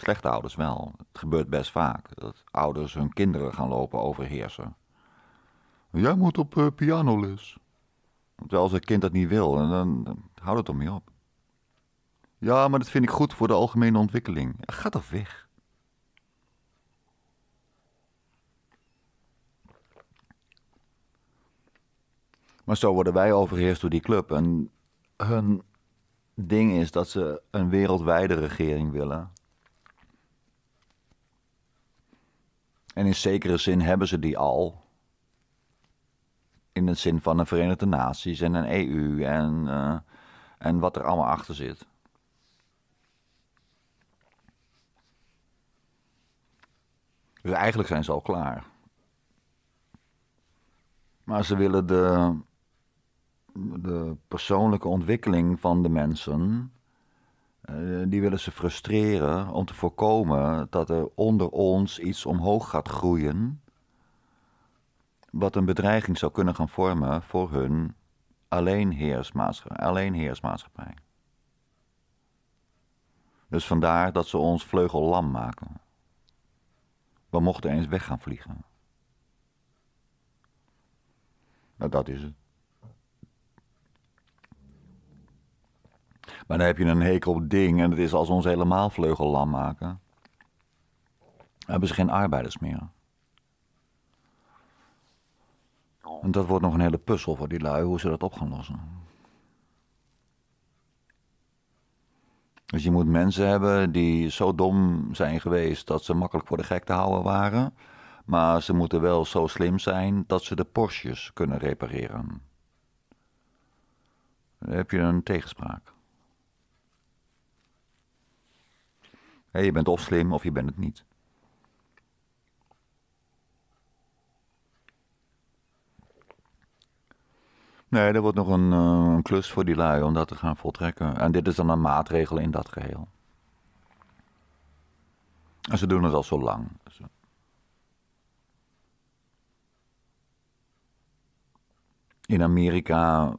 Slechte ouders wel. Het gebeurt best vaak dat ouders hun kinderen gaan lopen overheersen. Jij moet op uh, eh, pianoles. Terwijl het kind dat niet wil, dan, dan, dan houdt het om je op. Ja, maar dat vind ik goed voor de algemene ontwikkeling. Ga toch weg. Maar zo worden wij overheerst door die club. En hun ding is dat ze een wereldwijde regering willen. En in zekere zin hebben ze die al. In de zin van de Verenigde Naties en een EU en, eh, en wat er allemaal achter zit. Dus eigenlijk zijn ze al klaar. Maar ze willen de, de persoonlijke ontwikkeling van de mensen eh, die willen ze frustreren om te voorkomen dat er onder ons iets omhoog gaat groeien. Wat een bedreiging zou kunnen gaan vormen voor hun alleenheersmaatschappij. alleenheersmaatschappij. Dus vandaar dat ze ons vleugel lam maken. We mochten eens weg gaan vliegen. Nou, dat is het. Maar dan heb je een hekel ding en het is als ons helemaal vleugellam maken. hebben ze geen arbeiders meer. En dat wordt nog een hele puzzel voor die lui, hoe ze dat op gaan lossen. Dus je moet mensen hebben die zo dom zijn geweest dat ze makkelijk voor de gek te houden waren. Maar ze moeten wel zo slim zijn dat ze de Porsches kunnen repareren. Dan heb je een tegenspraak. je bent of slim of je bent het niet. Nee, er wordt nog een, eh, een, klus voor die lui om dat te gaan voltrekken. En dit is dan een maatregel in dat geheel. En ze doen het al zo lang. In Amerika,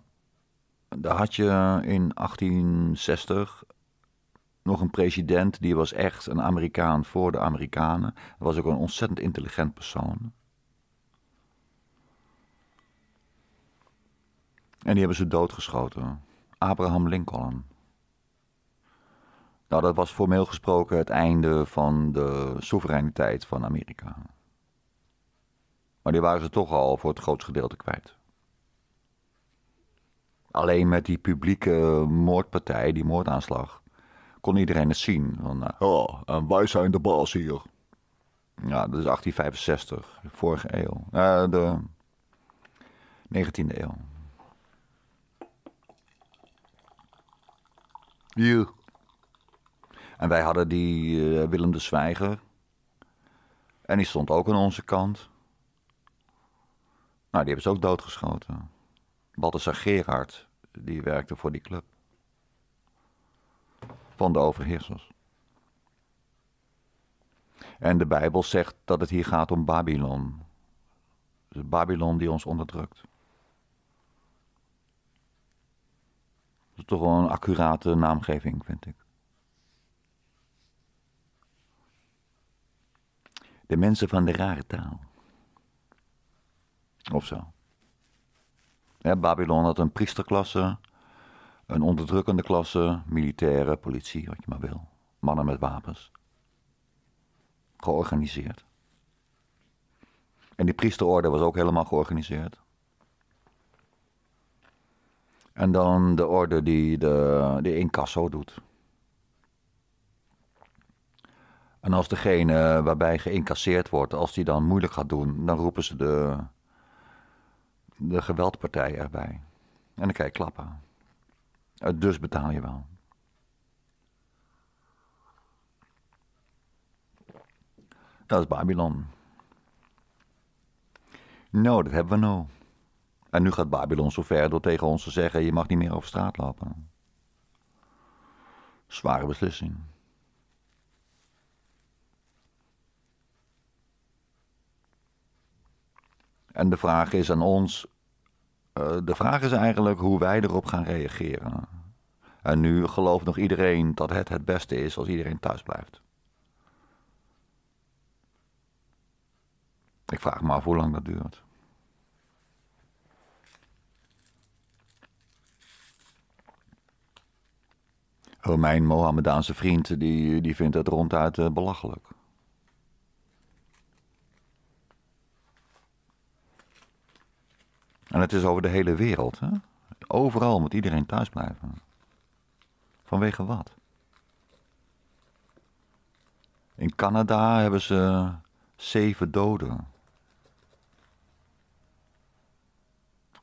daar had je in 1860 nog een president die was echt een Amerikaan voor de Amerikanen. Was ook een ontzettend intelligent persoon. En die hebben ze doodgeschoten. Abraham Lincoln. Nou, dat was formeel gesproken het einde van de soevereiniteit van Amerika. Maar die waren ze toch al voor het grootste gedeelte kwijt. Alleen met die publieke moordpartij, die moordaanslag, kon iedereen het zien. Van, nou, oh, en wij zijn de baas hier. Ja, dat is 1865, vorige eeuw. Uh, de 19e eeuw. Hier. En wij hadden die eh, Willem de Zwijger. En die stond ook aan onze kant. Nou, die hebben ze ook doodgeschoten. Balthasar Gerard, die werkte voor die club van de overheersers. En de Bijbel zegt dat het hier gaat om Babylon. De dus Babylon die ons onderdrukt. Dat is toch wel een accurate naamgeving, vind ik. De mensen van de rare taal. Of zo. Babylon had een priesterklasse. Een onderdrukkende klasse, militairen, politie, wat je maar wil. Mannen met wapens. Georganiseerd. En die priesterorde was ook helemaal georganiseerd. En dan de orde die de, de incasso doet. En als degene waarbij geïncasseerd wordt, als die dan moeilijk gaat doen, dan roepen ze de, de geweldpartij erbij. En dan krijg je klappen. Eh, dus betaal je wel. Dat is Babylon. Nou, dat hebben we nou. En nu gaat Babylon zover door tegen ons te zeggen: je mag niet meer over straat lopen. Zware beslissing. En de vraag is aan ons: eh, de vraag is eigenlijk hoe wij erop gaan reageren. En nu gelooft nog iedereen dat het het beste is als iedereen thuis blijft. Ik vraag me af hoe lang dat duurt. Mijn Mohammedaanse vriend die, die vindt het ronduit eh, belachelijk. En het is over de hele wereld. Hè? Overal moet iedereen thuis blijven. Vanwege wat? In Canada hebben ze zeven doden.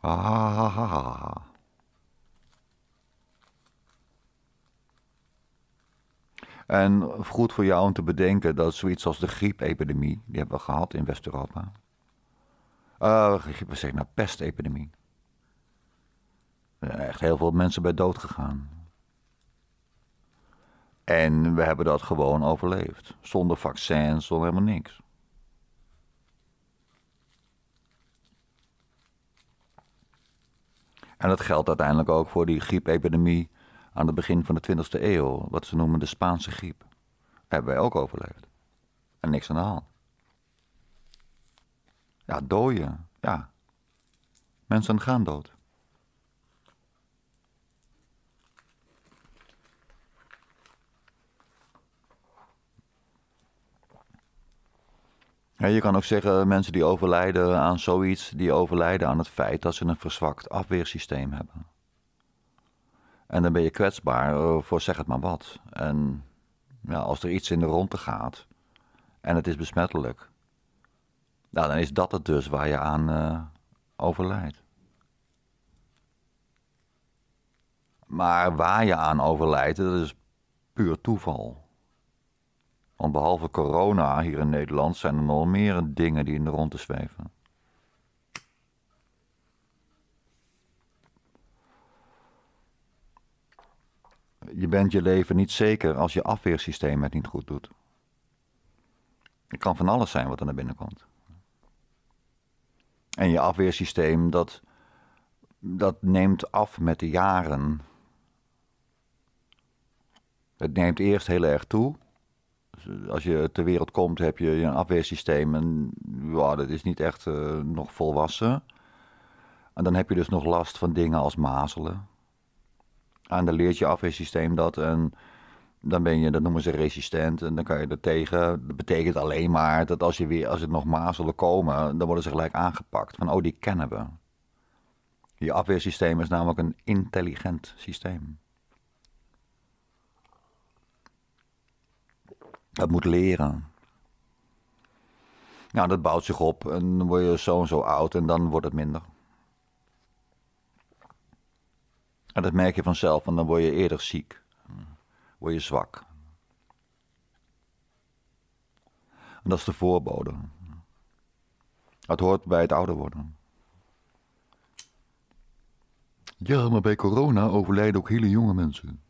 Ah, En goed voor jou om te bedenken dat zoiets als de griepepidemie, die hebben we gehad in West-Europa, uh, ah, wat naar pestepidemie. Er zijn echt heel veel mensen bij dood gegaan. En we hebben dat gewoon overleefd. Zonder vaccins, zonder helemaal niks. En dat geldt uiteindelijk ook voor die griepepidemie aan het begin van de 20e eeuw. Wat ze noemen de Spaanse griep. Hebben wij ook overleefd. En niks aan de hand. Ja, dooien. Ja. Mensen gaan dood. Ja, je kan ook zeggen, eh, mensen die overlijden aan zoiets, die overlijden aan het feit dat ze een verzwakt afweersysteem hebben. En dan ben je kwetsbaar eh, voor zeg het maar wat. En ja, als er iets in de rondte gaat en het is besmettelijk, nou, dan is dat het dus waar je aan eh, overlijdt. Maar waar je aan overlijdt, dat is puur toeval. Want behalve corona hier in Nederland zijn er nog meer dingen die in de rondte zweven. Je bent je leven niet zeker als je afweersysteem het niet goed doet. Het kan van alles zijn wat er naar binnen komt. En je afweersysteem, dat, dat neemt af met de jaren. Het neemt eerst heel erg toe. Dus, eh, als je ter wereld komt, heb je een afweersysteem en ja, dat is niet echt eh, nog volwassen. En dan heb je dus nog last van dingen als mazelen. En dan leert je afweersysteem dat en dan ben je, dat noemen ze resistent, en dan kan je er tegen. Dat betekent alleen maar dat als, je weer, als het nog mazelen komen, dan worden ze gelijk aangepakt. Van, oh, die kennen we. Je afweersysteem is namelijk een intelligent systeem. Het moet leren. Nou, dat bouwt zich op en dan word je zo en zo oud en dan wordt het minder. En dat merk je vanzelf, want dan word je eerder ziek word je zwak. En dat is de voorbode. Dat hoort bij het ouder worden. Ja, maar bij corona overlijden ook hele jonge mensen.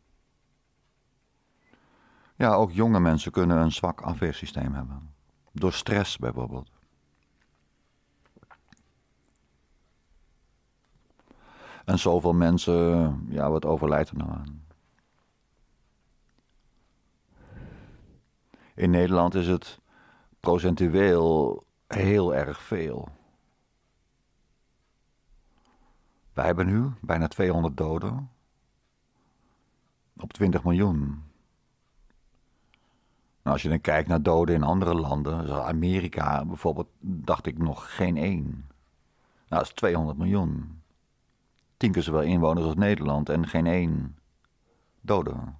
Ja, ook jonge mensen kunnen een zwak afweersysteem hebben. Door stress bijvoorbeeld. En zoveel mensen, ja, wat overlijdt er nou aan? In Nederland is het procentueel heel erg veel. Wij hebben nu bijna 200 doden op 20 miljoen. Nou, als je dan kijkt naar doden in andere landen, zoals Amerika bijvoorbeeld, dacht ik nog geen één. Nou, dat is 200 miljoen. Tien keer zoveel inwoners als Nederland en geen één doden.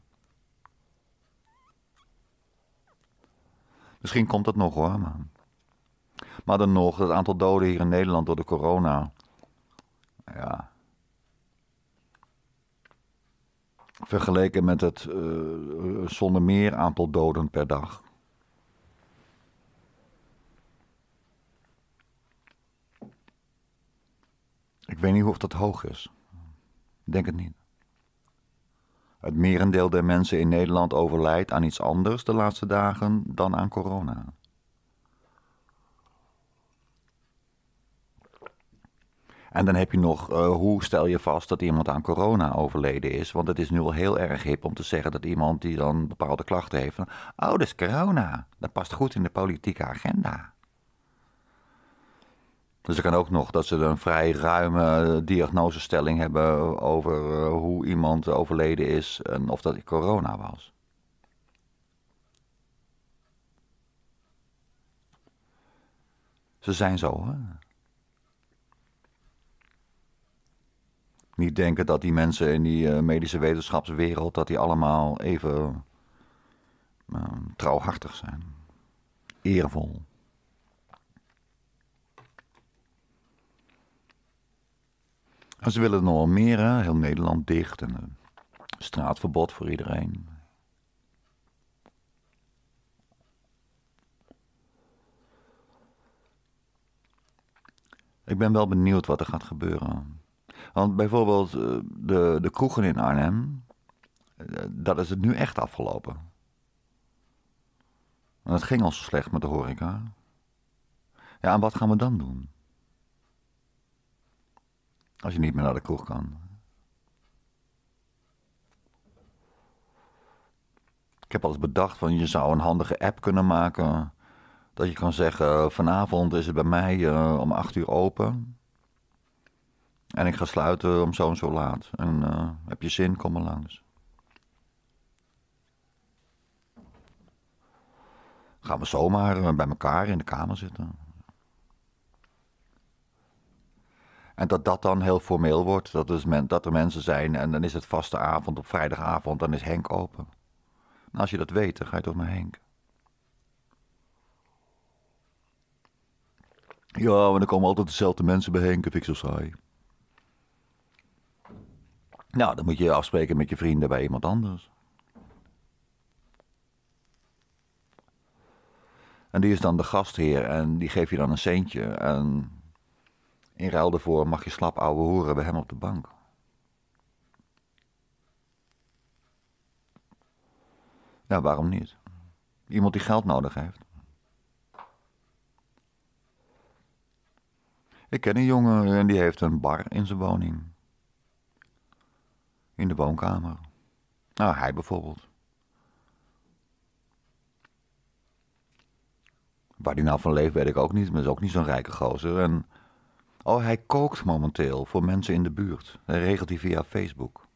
Misschien komt dat nog hoor. Maar, maar dan nog, het aantal doden hier in Nederland door de corona. Ja. Vergeleken met het eh, eh, zonder meer aantal doden per dag. Ik weet niet of dat hoog is. Ik denk het niet. Het merendeel der mensen in Nederland overlijdt aan iets anders de laatste dagen dan aan corona. En dan heb je nog, eh, hoe stel je vast dat iemand aan corona overleden is? Want het is nu al heel erg hip om te zeggen dat iemand die dan bepaalde klachten heeft... oh, dat is corona. Dat past goed in de politieke agenda. Dus dat kan ook nog dat ze een vrij ruime eh, diagnosestelling hebben over eh, hoe iemand overleden is en of dat corona was. Ze zijn zo, hè? Niet denken dat die mensen in die eh, medische wetenschapswereld, dat die allemaal even trouwhartig zijn. Eervol. En ze willen nog meer, heel Nederland dicht en een straatverbod voor iedereen. Ik ben wel benieuwd wat er gaat gebeuren. Want bijvoorbeeld eh, de, de kroegen in Arnhem, eh, dat is het nu echt afgelopen. En het ging al zo slecht met de horeca. Ja, en wat gaan we dan doen? Als je niet meer naar de kroeg kan. Ik heb al eens bedacht van je zou een handige app kunnen maken. Dat je kan zeggen, vanavond is het bij mij eh, om acht uur open. En ik ga sluiten om zo en zo laat. En eh, heb je zin, kom maar langs. Gaan we zomaar eh, bij elkaar in de kamer zitten. En dat dat dan heel formeel wordt. Dat, is dus men, dat er mensen zijn en dan is het vaste avond op vrijdagavond, dan is Henk open. Nou, als je dat weet, dan ga je toch naar Henk. Ja, maar dan komen altijd dezelfde mensen bij Henk, vind ik zo saai. Nou, dan moet je afspreken met je vrienden bij iemand anders. En die is dan de gastheer en die geeft je dan een centje. En in ruil daarvoor mag je slap ouwe horen bij hem op de bank. Nou, waarom niet? Iemand die geld nodig heeft. Ik ken een jongen en die heeft een bar in zijn woning. In de woonkamer. Nou, hij bijvoorbeeld. Waar die nou van leeft, weet ik ook niet. Maar is ook niet zo'n rijke gozer. En Oh, hij kookt momenteel voor mensen in de buurt. Hij regelt hij via Facebook.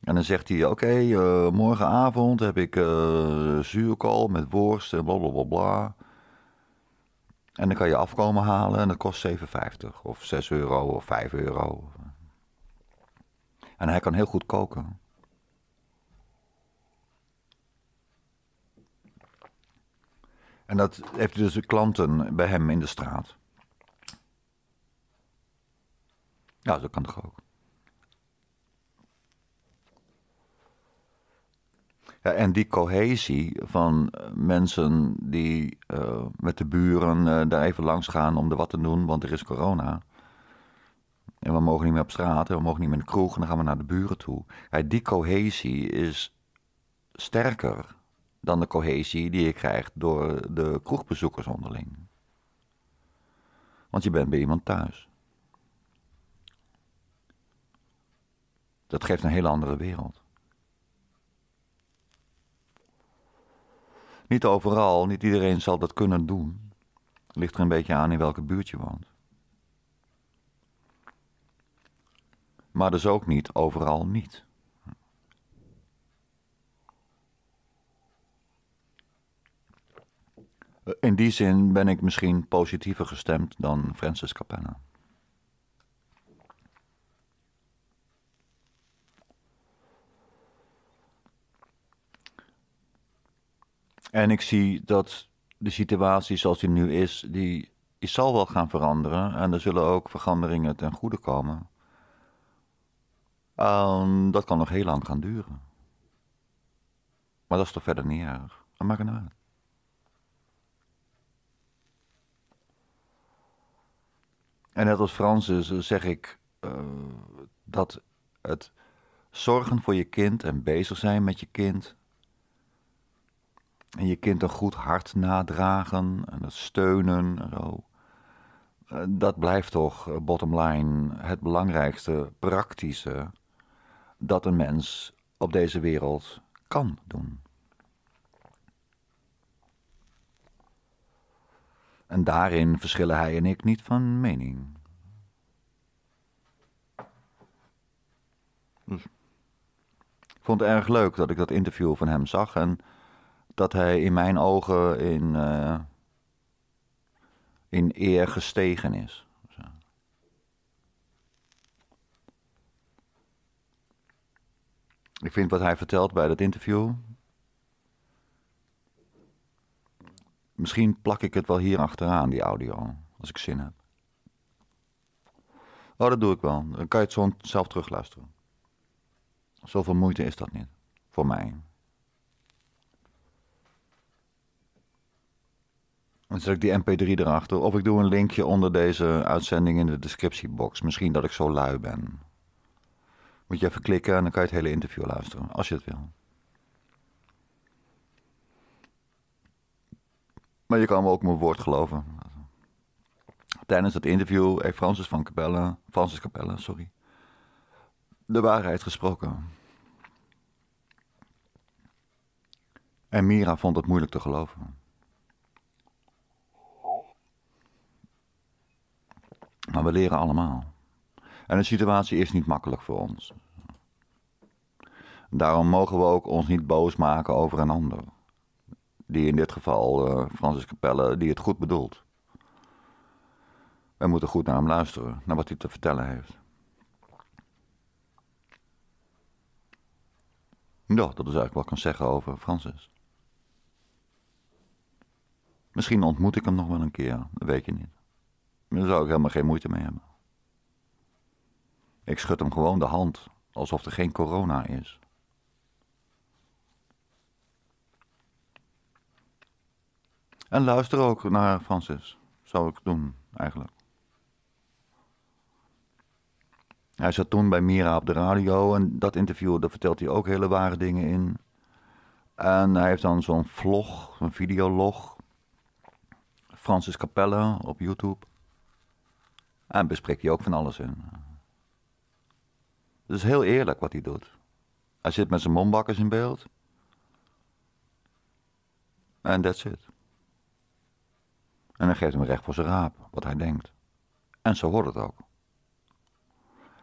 En dan zegt hij: Oké, eh, morgenavond heb ik eh, zuurkool met worst en bla bla bla En dan kan je afkomen halen en dat kost 7,50 of 6 euro of 5 euro. En hij kan heel goed koken. En dat heeft dus klanten bij hem in de straat. Ja, dat kan toch ook. Ja, en die cohesie van eh, mensen die eh, met de buren eh, daar even langs gaan om er wat te doen, want er is corona. En we mogen niet meer op straat, en we mogen niet meer in de kroeg, en dan gaan we naar de buren toe. die cohesie is sterker dan de cohesie die je krijgt door de kroegbezoekers onderling. Want je bent bij iemand thuis. Dat geeft een hele andere wereld. Niet overal, niet iedereen zal dat kunnen doen. Ligt er een beetje aan in welke buurt je woont. Maar dus ook niet overal niet. In die zin ben ik misschien positiever gestemd dan Francis Capella. En ik zie dat de situatie zoals die nu is, die, zal wel gaan veranderen. En er zullen ook veranderingen ten goede komen. Um, dat kan nog heel lang gaan duren. Maar dat is toch verder niet erg? Dat maakt het uit. En net als Francis eh, zeg ik eh, dat het zorgen voor je kind en bezig zijn met je kind en je kind een goed hart nadragen en dat steunen en zo. Eh, dat blijft toch, eh, bottom line, het belangrijkste praktische dat een mens op deze wereld kan doen. En daarin verschillen hij en ik niet van mening. Ik vond het erg leuk dat ik dat interview van hem zag en dat hij in mijn ogen in, eh, in eer gestegen is. Ik vind wat hij vertelt bij dat interview. Misschien plak ik het wel hier achteraan, die audio, als ik zin heb. Oh, dat doe ik wel. Dan kan je het zo zelf terugluisteren. Zoveel moeite is dat niet. Voor mij. Dan zet ik die MP3 erachter. Of ik doe een linkje onder deze uitzending in de descriptiebox. Misschien dat ik zo lui ben. Moet je even klikken en dan kan je het hele interview luisteren, als je het wil. Maar je kan me ook mijn woord geloven. Tijdens het interview heeft Francis van Capelle, Francis Capelle, sorry, de waarheid gesproken. En Mira vond het moeilijk te geloven. Maar we leren allemaal. En de situatie is niet makkelijk voor ons. Daarom mogen we ook ons niet boos maken over een ander. Die in dit geval uh, Francis Capelle, die het goed bedoelt. We moeten goed naar hem luisteren, naar wat hij te vertellen heeft. Ja, dat is eigenlijk wat ik kan zeggen over Francis. Misschien ontmoet ik hem nog wel een keer, dat weet je niet. Daar zou ik helemaal geen moeite mee hebben. Ik schud hem gewoon de hand, alsof er geen corona is. En luister ook naar Francis, zou ik doen eigenlijk. Hij zat toen bij Mira op de radio en dat interview, daar vertelt hij ook hele ware dingen in. En hij heeft dan zo'n vlog, een videolog. Francis Capella op YouTube. En ah, bespreekt hij ook van alles in. Het is heel eerlijk wat hij doet. Hij zit met zijn mombakkers in beeld. En that's it. En dan geeft hem recht voor zijn raap, wat hij denkt. En zo hoort het ook.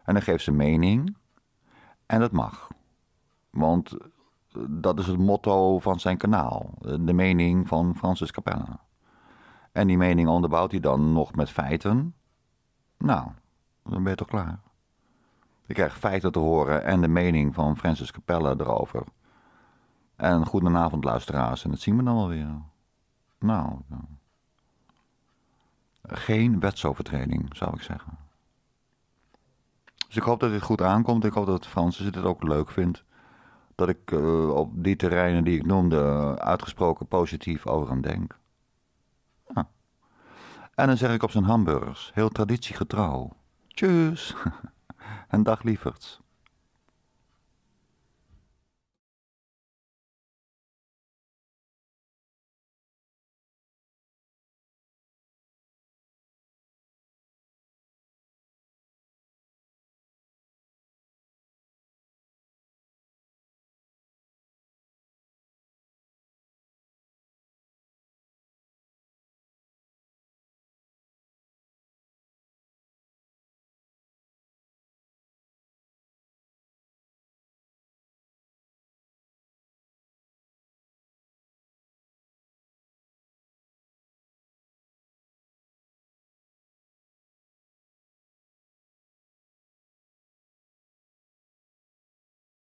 En dan geeft ze mening. En dat mag. Want eh, dat is het motto van zijn kanaal. De mening van Francis Capella. En die mening onderbouwt hij dan nog met feiten. Nou, dan ben je toch klaar. Ik krijg feiten te horen en de mening van Francis Capella erover. En goedenavond luisteraars, en dat zien we dan alweer. weer. Nou, geen wetsovertreding, zou ik zeggen. Dus ik hoop dat dit goed aankomt. Ik hoop dat Francis dit ook leuk vindt. Dat ik eh, op die terreinen die ik noemde uitgesproken positief over hem denk. Ja. Ah. En dan zeg ik op zijn hamburgers, heel traditiegetrouw. Tjus. en dag lieverds.